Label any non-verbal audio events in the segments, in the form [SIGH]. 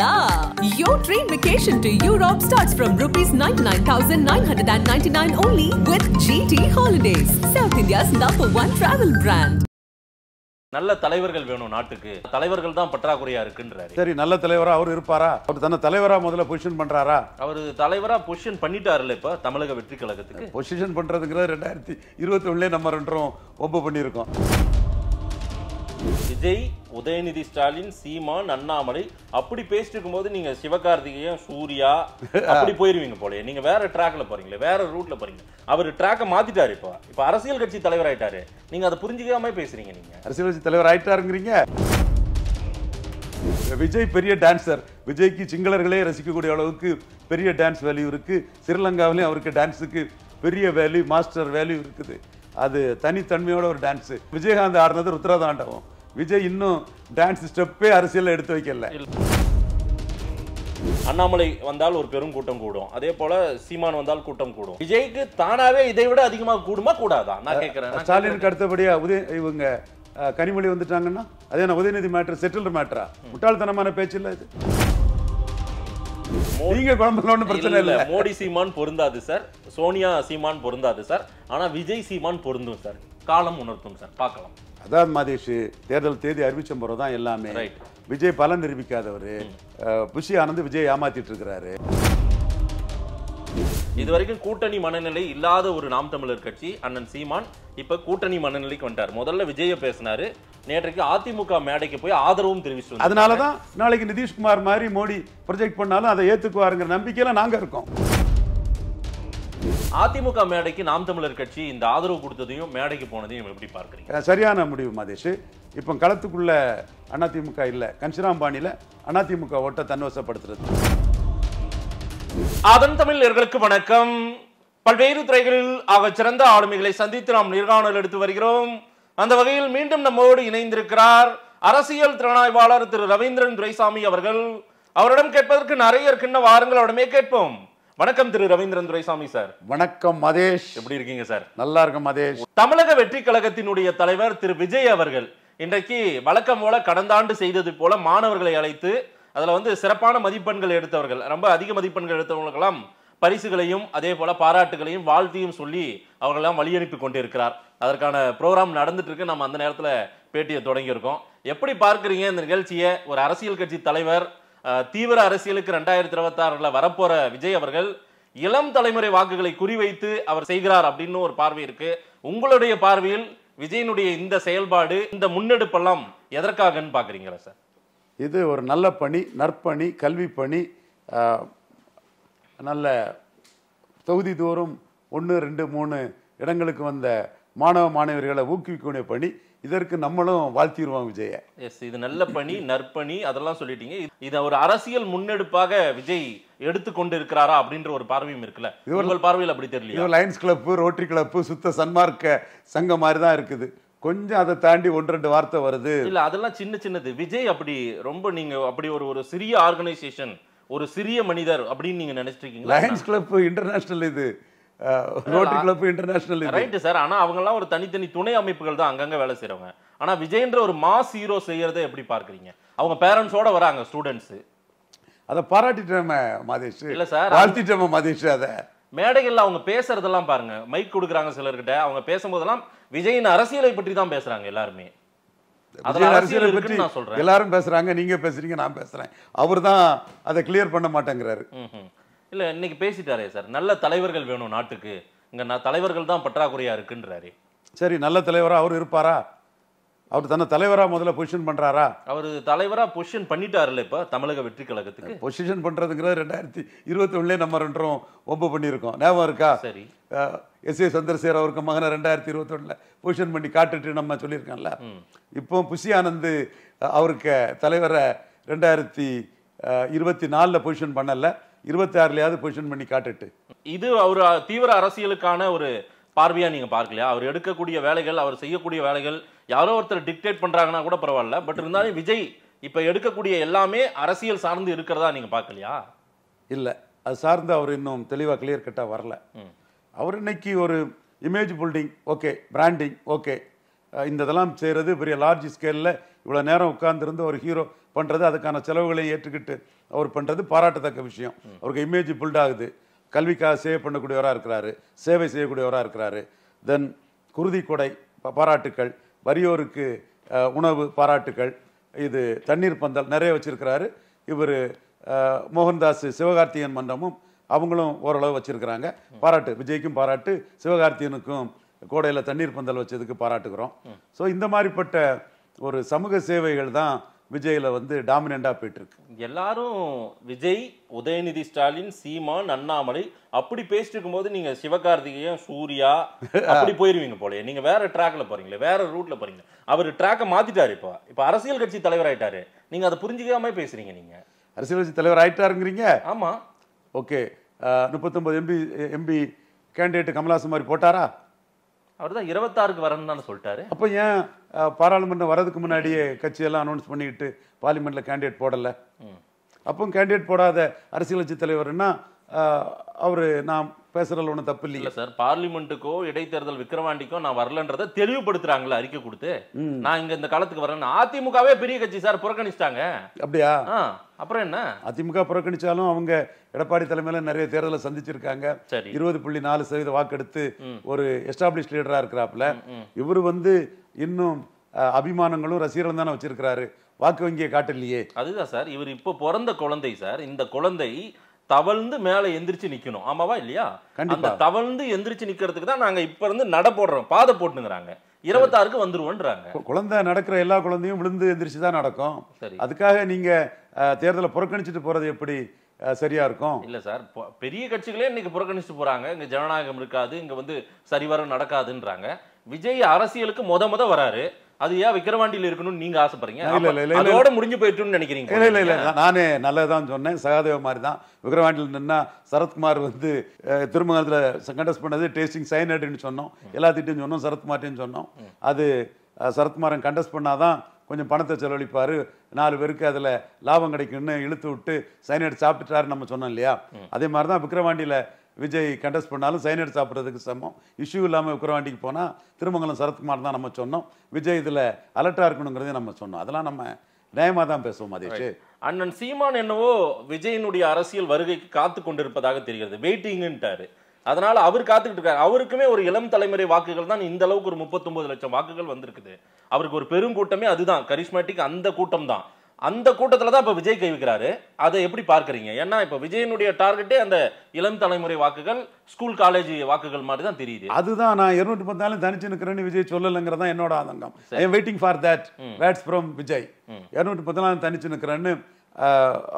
la! Your train vacation to Europe starts from rupees 99,999 only with GT Holidays, South India's number one travel brand. நல்ல தலைவர்கள் வேணும் நாட்டுக்கு தலைவர்கள் தான் பற்றாக்குறையா இருக்குன்றாரு சரி நல்ல தலைவரா அவர் இருப்பாரா அவர் தன்னை தலைவரா முதல்ல பொசிஷன் பண்றாரா அவர் தலைவரா பொசிஷன் பண்ணிட்டாருல்ல இப்ப தமிழக வெற்றி கழகத்துக்கு பொசிஷன் பண்றதுங்கிறது ரெண்டாயிரத்தி இருபத்தி ஒண்ணுல நம்ம ரெண்டும் ஒப்பு பண்ணியிருக்கோம் விஜய் உதயநிதி ஸ்டாலின் சீமான் அண்ணாமலை அப்படி பேசிட்டு இருக்கும்போது நீங்க சிவகார்த்திகேயன் சூர்யா அப்படி போயிருவீங்க போலயே நீங்க வேற ட்ராக்ல போறீங்களே வேற ரூட்ல போறீங்க அவர் ட்ராக்கை மாத்திட்டாரு இப்போ இப்போ அரசியல் கட்சி தலைவர் ஆயிட்டாரு நீங்க அதை புரிஞ்சுக்காம பேசுறீங்க நீங்க அரசியல் கட்சி தலைவர் ஆயிட்டாருங்கிறீங்க விஜய் பெரிய டான்ஸர் விஜய்க்கு சிங்களர்களே ரசிக்கக்கூடிய அளவுக்கு பெரிய டான்ஸ் வேல்யூ இருக்கு ஸ்ரீலங்காவிலையும் அவருக்கு டான்ஸுக்கு பெரிய வேல்யூ மாஸ்டர் வேல்யூ இருக்குது அது தனித்தன்மையோட ஒரு டான்ஸ் விஜயகாந்த் ஆடுனது ருத்ரதாண்டவம் விஜய் இன்னும் டான்ஸ் ஸ்டெப்பே அரசியல் எடுத்து வைக்கல அண்ணாமலை வந்தால் ஒரு பெரும் கூட்டம் கூடும் அதே போல சீமான் வந்தால் கூட்டம் கூடும் விஜய்க்கு தானாவே இதை விட அதிகமாக கூடுமா கூடாதா நான் கேட்கிறேன் ஸ்டாலின் அடுத்தபடியா உதய இவங்க கனிமொழி வந்துட்டாங்கன்னா அதே நான் உதயநிதி மேட்ரு செட்டில்டு மேட்ரா முட்டாள்தனமான பேச்சு இல்லை இது நீங்க ஒன்றும் பிரச்சனை இல்லை மோடி சீமான் பொருந்தாது சார் சோனியா சீமான் பொருந்தாது சார் ஆனா விஜய் சீமான் பொருந்தும் சார் காலம் உணர்த்தும் சார் பார்க்கலாம் அதான் மாதேஷ் தேர்தல் தேதி அறிவிச்ச முறை தான் எல்லாமே விஜய் பலன் நிரூபிக்காதவர் புஷி ஆனந்த் விஜய் ஏமாத்திட்டு இருக்கிறாரு இதுவரைக்கும் கூட்டணி மனநிலை இல்லாத ஒரு நாம் தமிழர் கட்சி அண்ணன் சீமான் இப்ப கூட்டணி மனநிலைக்கு வந்தார் முதல்ல விஜய பேசினாரு நேற்றைக்கு அதிமுக மேடைக்கு போய் ஆதரவும் தெரிவிச்சு அதனாலதான் நாளைக்கு நிதிஷ்குமார் மாதிரி மோடி ப்ரொஜெக்ட் பண்ணாலும் அதை ஏத்துக்குவாருங்கிற நம்பிக்கையில நாங்க இருக்கோம் அதிமுக மேடைக்கு நாம் தமிழர் கட்சி இந்த ஆதரவு கொடுத்ததையும் மேடைக்கு போனதையும் எப்படி பார்க்குறீங்க சரியான முடிவு மதேஷ் இப்போ களத்துக்குள்ள அதிமுக இல்லை பாணியில் அதிமுக ஓட்ட தன்வசப்படுத்துறது அதன் தமிழர்களுக்கு வணக்கம் பல்வேறு துறைகளில் ஆக சிறந்த ஆளுமைகளை சந்தித்து நாம் நிர்காணல் எடுத்து வருகிறோம் அந்த வகையில் மீண்டும் நம்மோடு இணைந்திருக்கிறார் அரசியல் திறனாய்வாளர் திரு ரவீந்திரன் துரைசாமி அவர்கள் அவரிடம் கேட்பதற்கு நிறைய இருக்கின்ற வாரங்கள் கேட்போம் வணக்கம் திரு ரவீந்திரன் துரைசாமி சார் வணக்கம் மதேஷ் எப்படி இருக்கீங்க சார் நல்லா இருக்கும் மதேஷ் தமிழக வெற்றி கழகத்தினுடைய தலைவர் திரு விஜய் அவர்கள் இன்றைக்கு வழக்கம் போல கடந்த ஆண்டு செய்தது போல மாணவர்களை அழைத்து அதில் வந்து சிறப்பான மதிப்பெண்கள் எடுத்தவர்கள் ரொம்ப அதிக மதிப்பெண்கள் எடுத்தவங்களுக்கெல்லாம் பரிசுகளையும் அதே போல பாராட்டுகளையும் வாழ்த்தையும் சொல்லி அவர்களெல்லாம் வழி அனுப்பி கொண்டிருக்கிறார் அதற்கான ப்ரோக்ராம் நடந்துட்டு இருக்கு நம்ம அந்த நேரத்தில் பேட்டியை தொடங்கியிருக்கோம் எப்படி பார்க்குறீங்க இந்த நிகழ்ச்சியை ஒரு அரசியல் கட்சி தலைவர் தீவிர அரசியலுக்கு ரெண்டாயிரத்தி இருபத்தாறில் வரப்போற விஜய் அவர்கள் இளம் தலைமுறை வாக்குகளை குறிவைத்து அவர் செய்கிறார் அப்படின்னு ஒரு பார்வை இருக்கு உங்களுடைய பார்வையில் விஜயனுடைய இந்த செயல்பாடு இந்த முன்னெடுப்பெல்லாம் எதற்காகன்னு பார்க்குறீங்களா சார் இது ஒரு நல்ல பணி நற்பணி கல்வி பணி நல்ல தொகுதி தோறும் ஒன்று ரெண்டு மூணு இடங்களுக்கு வந்த மாணவ மாணவர்களை ஊக்குவிக்கக்கூடிய பணி இதற்கு நம்மளும் வாழ்த்திடுவோம் விஜய எஸ் இது நல்ல பணி நற்பணி அதெல்லாம் சொல்லிட்டீங்க இதை ஒரு அரசியல் முன்னெடுப்பாக விஜய் எடுத்துக்கொண்டு இருக்கிறாரா அப்படின்ற ஒரு பார்வையும் இருக்குல்ல இவர்கள் பார்வையில் அப்படி தெரியல இது லயன்ஸ் கிளப்பு ரோட்டரி கிளப்பு சுத்த சன்மார்க்க சங்கம் மாதிரி தான் இருக்குது கொஞ்சம் அதை தாண்டி ஒன்று ரெண்டு வார்த்தை வருது இல்ல அதெல்லாம் சின்ன சின்னது விஜய் அப்படி ரொம்ப நீங்க அப்படி ஒரு ஒரு சிறிய ஆர்கனைசேஷன் ஒரு சிறிய மனிதர் அப்படின்னு நீங்க நினைச்சிருக்கீங்க லயன்ஸ் கிளப் இன்டர்நேஷனல் இது ரோட்டரி இன்டர்நேஷனல் ரைட் சார் ஆனா அவங்க எல்லாம் ஒரு தனித்தனி துணை அமைப்புகள் தான் அங்கங்க வேலை செய்கிறவங்க ஆனால் விஜயன்ற ஒரு மாஸ் ஹீரோ செய்யறதை எப்படி பாக்குறீங்க அவங்க பேரண்ட்ஸோட வராங்க ஸ்டூடெண்ட்ஸு அதை பாராட்டிட்டோமே மாதேஷ் இல்ல சார் வாழ்த்திட்டோமே மாதேஷ் அத மேடைகள்ல அவங்க பேசுறதெல்லாம் பாருங்க மைக் கொடுக்குறாங்க சிலர்கிட்ட அவங்க பேசும்போதெல்லாம் விஜயின் அரசியலை பற்றி தான் பேசுறாங்க எல்லாருமே அரசியலை பற்றி நான் சொல்றேன் எல்லாரும் பேசுறாங்க நீங்க பேசுறீங்க நான் பேசுறேன் அவர் தான் அதை கிளியர் பண்ண மாட்டேங்கிறாரு இல்லை இன்னைக்கு பேசிட்டாரே சார் நல்ல தலைவர்கள் வேணும் நாட்டுக்கு இங்கே நான் தலைவர்கள் தான் பற்றாக்குறையாக இருக்குன்றாரு சரி நல்ல தலைவராக அவர் இருப்பாரா அவர் தன்னை தலைவராக முதல்ல பொசிஷன் பண்ணுறாரா அவர் தலைவராக பொசிஷன் பண்ணிட்டாருல்ல இப்போ தமிழக வெற்றி கழகத்துக்கு பொசிஷன் பண்ணுறதுங்கிறது ரெண்டாயிரத்தி இருபத்தி இருபத்தொன்னுலேயே நம்ம ரெண்டும் ஒம்பு பண்ணியிருக்கோம் ஞாபகம் இருக்கா சரி எஸ் ஏ சந்திரசேகர் அவருக்கு மகனை ரெண்டாயிரத்தி இருபத்தி ஒன்றில் பொசிஷன் பண்ணி காட்டுட்டு நம்ம சொல்லியிருக்கோம்ல இப்போ புஷி ஆனந்த் அவருக்கு தலைவரை ரெண்டாயிரத்தி இருபத்தி நாலில் பொசிஷன் பண்ணலை ஆறுலயாவது பொசிஷன் பண்ணி காட்டுட்டு இது அவர் தீவிர அரசியலுக்கான ஒரு பார்வையாக நீங்கள் பார்க்கலையா அவர் எடுக்கக்கூடிய வேலைகள் அவர் செய்யக்கூடிய வேலைகள் யாரோ ஒருத்தர் டிக்டேட் பண்ணுறாங்கன்னா கூட பரவாயில்ல பட் இருந்தாலும் விஜய் இப்போ எடுக்கக்கூடிய எல்லாமே அரசியல் சார்ந்து இருக்கிறதா நீங்கள் பார்க்கலையா இல்லை அது சார்ந்து அவர் இன்னும் தெளிவாக கிளியர் கட்டா வரல அவர் இன்னைக்கு ஒரு image building okay branding okay இந்த இதெல்லாம் செய்கிறது பெரிய லார்ஜ் ஸ்கேலில் இவ்வளோ நேரம் உட்காந்துருந்து ஒரு ஹீரோ பண்ணுறது அதுக்கான செலவுகளை ஏற்றுக்கிட்டு அவர் பண்ணுறது பாராட்டத்தக்க விஷயம் அவருக்கு இமேஜ் பில்ட் ஆகுது கல்விக்காக சேவை பண்ணக்கூடியவராக இருக்கிறாரு சேவை செய்யக்கூடியவராக இருக்கிறாரு தென் குருதி கொடை பாராட்டுக்கள் வறியோருக்கு உணவு பாராட்டுக்கள் இது தண்ணீர் பந்தல் நிறைய வச்சுருக்கிறாரு இவர் மோகன்தாஸ் சிவகார்த்திகன் மன்றமும் அவங்களும் ஓரளவு வச்சுருக்கிறாங்க பாராட்டு விஜய்க்கும் பாராட்டு சிவகார்த்தியனுக்கும் கோடையில் தண்ணீர் பந்தல் வச்சதுக்கு பாராட்டுக்கிறோம் ஸோ இந்த மாதிரிப்பட்ட ஒரு சமூக சேவைகள் தான் விஜயில் வந்து டாமினண்டாக போயிட்டுருக்கு எல்லாரும் விஜய் உதயநிதி ஸ்டாலின் சீமான் அண்ணாமலை அப்படி பேசிட்டு இருக்கும்போது நீங்கள் சிவகார்த்திகேயன் சூர்யா அப்படி போயிருவீங்க போலயே நீங்கள் வேற ட்ராக்ல போறீங்களே வேற ரூட்ல போறீங்க அவர் ட்ராக்கை மாத்திட்டாரு இப்போ இப்போ அரசியல் கட்சி தலைவர் ஆயிட்டாரு நீங்கள் அதை புரிஞ்சுக்காம பேசுறீங்க நீங்கள் அரசியல் கட்சி தலைவர் ஆயிட்டாருங்கிறீங்க ஆமாம் ஓகே முப்பத்தொன்பது எம்பி எம்பி கேண்டிடேட் கமல்ஹாசன் மாதிரி போட்டாரா அவர் தான் இருபத்தாறுக்கு வரணும் தான் சொல்லிட்டாரு அப்போ ஏன் பாராளுமன்றம் வரதுக்கு முன்னாடியே கட்சியெல்லாம் அனௌன்ஸ் பண்ணிக்கிட்டு பார்லிமெண்ட்டில் கேண்டிடேட் போடலை அப்போ கேண்டிடேட் போடாத அரசியல் கட்சி தலைவர்னா அவர் நான் பேசுறதுல ஒன்றும் தப்பு இல்லை சார் பார்லிமெண்ட்டுக்கோ இடைத்தேர்தல் விக்கிரவாண்டிக்கோ நான் வரலன்றதை தெளிவுபடுத்துறாங்களா அறிக்கை கொடுத்து நான் இங்க இந்த காலத்துக்கு வரேன்னு அதிமுகவே பெரிய கட்சி சார் புறக்கணிச்சிட்டாங்க அப்படியா அப்புறம் என்ன அதிமுக புறக்கணிச்சாலும் அவங்க எடப்பாடி தலைமையில நிறைய தேர்தலை சந்திச்சிருக்காங்க இருபது புள்ளி நாலு சதவீத வாக்கெடுத்து ஒரு எஸ்டாப்ளிஷ் லீடரா இருக்கிறாப்புல இவர் வந்து இன்னும் அபிமானங்களும் ரசிகர்களும் தானே வச்சிருக்கிறாரு வாக்கு வங்கியை காட்டலையே அதுதான் சார் இவர் இப்போ பிறந்த குழந்தை சார் இந்த குழந்தை தவழ்ந்து மேலே எந்திரிச்சு நிற்கணும் ஆமாவா இல்லையா அந்த தவழ்ந்து எந்திரிச்சு நிற்கிறதுக்கு தான் நாங்கள் இப்போ இருந்து நட போடுறோம் பாதை போட்டுங்கிறாங்க இருபத்தாறுக்கு வந்துருவோன்றாங்க குழந்தை நடக்கிற எல்லா குழந்தையும் விழுந்து எந்திரிச்சு தான் நடக்கும் சரி அதுக்காக நீங்கள் தேர்தலை புறக்கணிச்சிட்டு போகிறது எப்படி சரியா இருக்கும் இல்ல சார் பெரிய கட்சிகளே இன்னைக்கு புறக்கணிச்சுட்டு போறாங்க இங்கே ஜனநாயகம் இருக்காது இங்க வந்து சரிவர நடக்காதுன்றாங்க விஜய் அரசியலுக்கு முத முத வராரு அது ஏன் விக்கிரவாண்டியில் இருக்கணும்னு நீங்க ஆசைப்படுறீங்க அதோட முடிஞ்சு போயிட்டுன்னு நினைக்கிறீங்க இல்ல இல்ல இல்ல நானே நல்லதான் சொன்னேன் சகாதேவ மாதிரி தான் விக்ரவாண்டியில் நின்னா சரத்குமார் வந்து திருமங்கலத்தில் கண்டஸ்ட் பண்ணது டேஸ்டிங் சைனட்னு சொன்னோம் எல்லாத்திட்டையும் சொன்னோம் சரத்குமார்ட்டையும் சொன்னோம் அது சரத்குமாரன் கண்டஸ்ட் பண்ணாதான் கொஞ்சம் பணத்தை செலவழிப்பார் நாலு பேருக்கு அதில் லாபம் கிடைக்கும்னு இழுத்து விட்டு சைனட் சாப்பிட்டுட்டாரு நம்ம சொன்னோம் இல்லையா அதே மாதிரி தான் விக்கிரவாண்டியில் விஜய் கண்டஸ்ட் பண்ணாலும் சைனட் சாப்பிட்றதுக்கு சமம் இஷ்யூ இல்லாமல் உக்கரவாண்டிக்கு போனால் திருமங்கலம் சரத்குமார் தான் நம்ம சொன்னோம் விஜய் இதில் அலர்ட்டாக இருக்கணுங்கிறதையும் நம்ம சொன்னோம் அதெல்லாம் நம்ம நியாயமாக தான் பேசுவோம் அதேஷ் அண்ணன் சீமான் என்னவோ விஜயனுடைய அரசியல் வருகைக்கு காத்து கொண்டிருப்பதாக தெரிகிறது வெயிட்டிங்ன்ட்டாரு அதனால அவர் காத்துக்கிட்டு இருக்காரு அவருக்குமே ஒரு இளம் தலைமுறை வாக்குகள் தான் இந்த அளவுக்கு ஒரு முப்பத்தொன்பது லட்சம் வாக்குகள் வந்திருக்குது அவருக்கு ஒரு பெரும் கூட்டமே அதுதான் கரிஷ்மேட்டிக் அந்த கூட்டம் தான் அந்த கூட்டத்தில் தான் இப்போ விஜய் கைவிக்கிறாரு அதை எப்படி பார்க்குறீங்க ஏன்னா இப்போ விஜயனுடைய டார்கெட்டே அந்த இளம் தலைமுறை வாக்குகள் ஸ்கூல் காலேஜ் வாக்குகள் மாதிரி தான் தெரியுது அதுதான் நான் இருநூற்றி பத்தாலும் தனிச்சு நிற்கிறேன்னு விஜய் சொல்லலைங்கிறதான் என்னோட ஆதங்கம் I am waiting for that words from Vijay இரநூற்றி பத்தாலும் தனிச்சு நிற்கிறேன்னு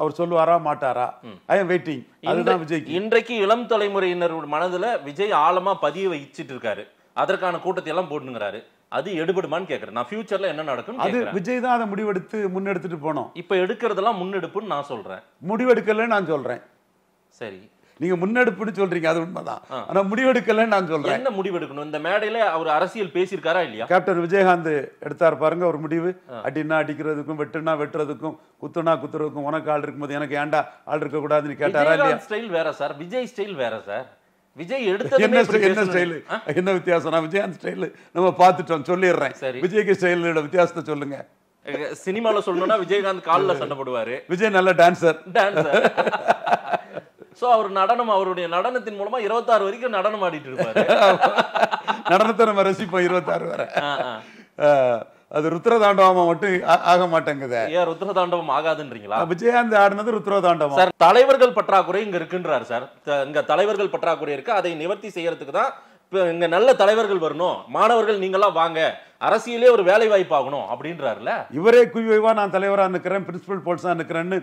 அவர் சொல்லுவாரா மாட்டாரா ஐ எம் வெயிட்டிங் அதுதான் விஜய் இன்றைக்கு இளம் தலைமுறையினர் மனதில் விஜய் ஆழமாக பதிய வச்சுட்டு இருக்காரு அதற்கான கூட்டத்தை எல்லாம் போட்டுங்கிறாரு அது எடுபடுமான்னு கேட்கறேன் நான் ஃபியூச்சரில் என்ன நடக்கும் அது விஜய் தான் அதை முடிவெடுத்து முன்னெடுத்துட்டு போனோம் இப்போ எடுக்கிறதெல்லாம் முன்னெடுப்புன்னு நான் சொல்றேன் முடிவெடுக்கலன்னு நான் சொல்றேன் சரி நீங்க முன்னெடுப்புன்னு சொல்றீங்க அது உண்மைதான் ஆனா முடிவெடுக்கலன்னு நான் சொல்றேன் என்ன முடிவெடுக்கணும் இந்த மேடையில அவர் அரசியல் பேசியிருக்காரா இல்லையா கேப்டன் விஜயகாந்த் எடுத்தார் பாருங்க ஒரு முடிவு அடினா அடிக்கிறதுக்கும் வெட்டுனா வெட்டுறதுக்கும் குத்துனா குத்துறதுக்கும் உனக்கு ஆள் இருக்கும்போது எனக்கு ஏண்டா ஆள் இருக்க கூடாதுன்னு கேட்டாரா இல்லையா ஸ்டைல் வேற சார் விஜய் ஸ்டைல் வேற சார் விஜய் எடுத்தது என்ன என்ன ஸ்டைல் என்ன வித்தியாசம் நான் விஜயாந்த் ஸ்டைல் நம்ம பார்த்துட்டோம் சொல்லிடுறேன் விஜய்க்கு ஸ்டைலோட வித்தியாசத்தை சொல்லுங்க சினிமாவில் சொல்லணும்னா விஜயகாந்த் காலில் சண்டை விஜய் நல்ல டான்சர் டான்சர் ஸோ அவர் நடனம் அவருடைய நடனத்தின் மூலமா இருபத்தாறு வரைக்கும் நடனம் ஆடிட்டு இருப்பார் [LAUGHS] நடனத்தை நம்ம ரசிப்போம் இருபத்தாறு வரை அது ருத்ர தாண்டவமா மட்டும் ஆக மாட்டேங்குது ஏன் ருத்ர தாண்டவம் ஆகாதுன்றீங்களா விஜயாந்த் ஆடினது தாண்டவம் சார் தலைவர்கள் பற்றாக்குறை இங்க இருக்குன்றாரு சார் இங்க தலைவர்கள் பற்றாக்குறை இருக்கு அதை நிவர்த்தி செய்யறதுக்கு தான் இங்க நல்ல தலைவர்கள் வரணும் மாணவர்கள் நீங்களாம் வாங்க அரசியலே ஒரு வேலை வாய்ப்பு ஆகணும் அப்படின்றாருல இவரே குய்வைவா நான் தலைவராக நிற்கிறேன் பிரின்சிபல் போல்ஸாக நிற்கிறேன்னு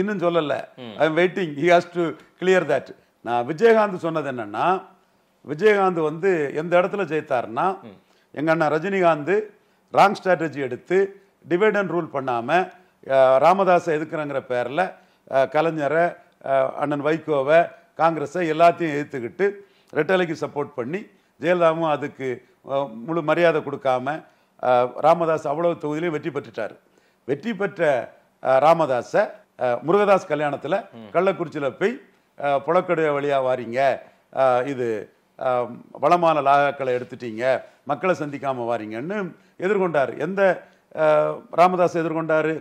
இன்னும் சொல்லலை I waiting he has to clear that நான் விஜயகாந்த் சொன்னது என்னன்னா விஜயகாந்த் வந்து எந்த இடத்துல ஜெயித்தாருன்னா எங்கள் அண்ணன் ரஜினிகாந்த் ராங் ஸ்ட்ராட்டஜி எடுத்து டிவைட் அண்ட் ரூல் பண்ணாமல் ராமதாஸை எதுக்குறங்கிற பேரில் கலைஞரை அண்ணன் வைகோவை காங்கிரஸை எல்லாத்தையும் எதிர்த்துக்கிட்டு ரெட்டலைக்கு சப்போர்ட் பண்ணி ஜெயலலிதாவும் அதுக்கு முழு மரியாதை கொடுக்காம ராமதாஸ் அவ்வளவு தொகுதியிலையும் வெற்றி பெற்றுட்டார் வெற்றி பெற்ற ராமதாஸை முருகதாஸ் கல்யாணத்தில் கள்ளக்குறிச்சியில் போய் புலக்கடைய வழியாக வாரீங்க இது வளமான லாகாக்களை எடுத்துட்டீங்க மக்களை சந்திக்காமல் வாரீங்கன்னு எதிர்கொண்டார் எந்த ராமதாஸ் எதிர்கொண்டார்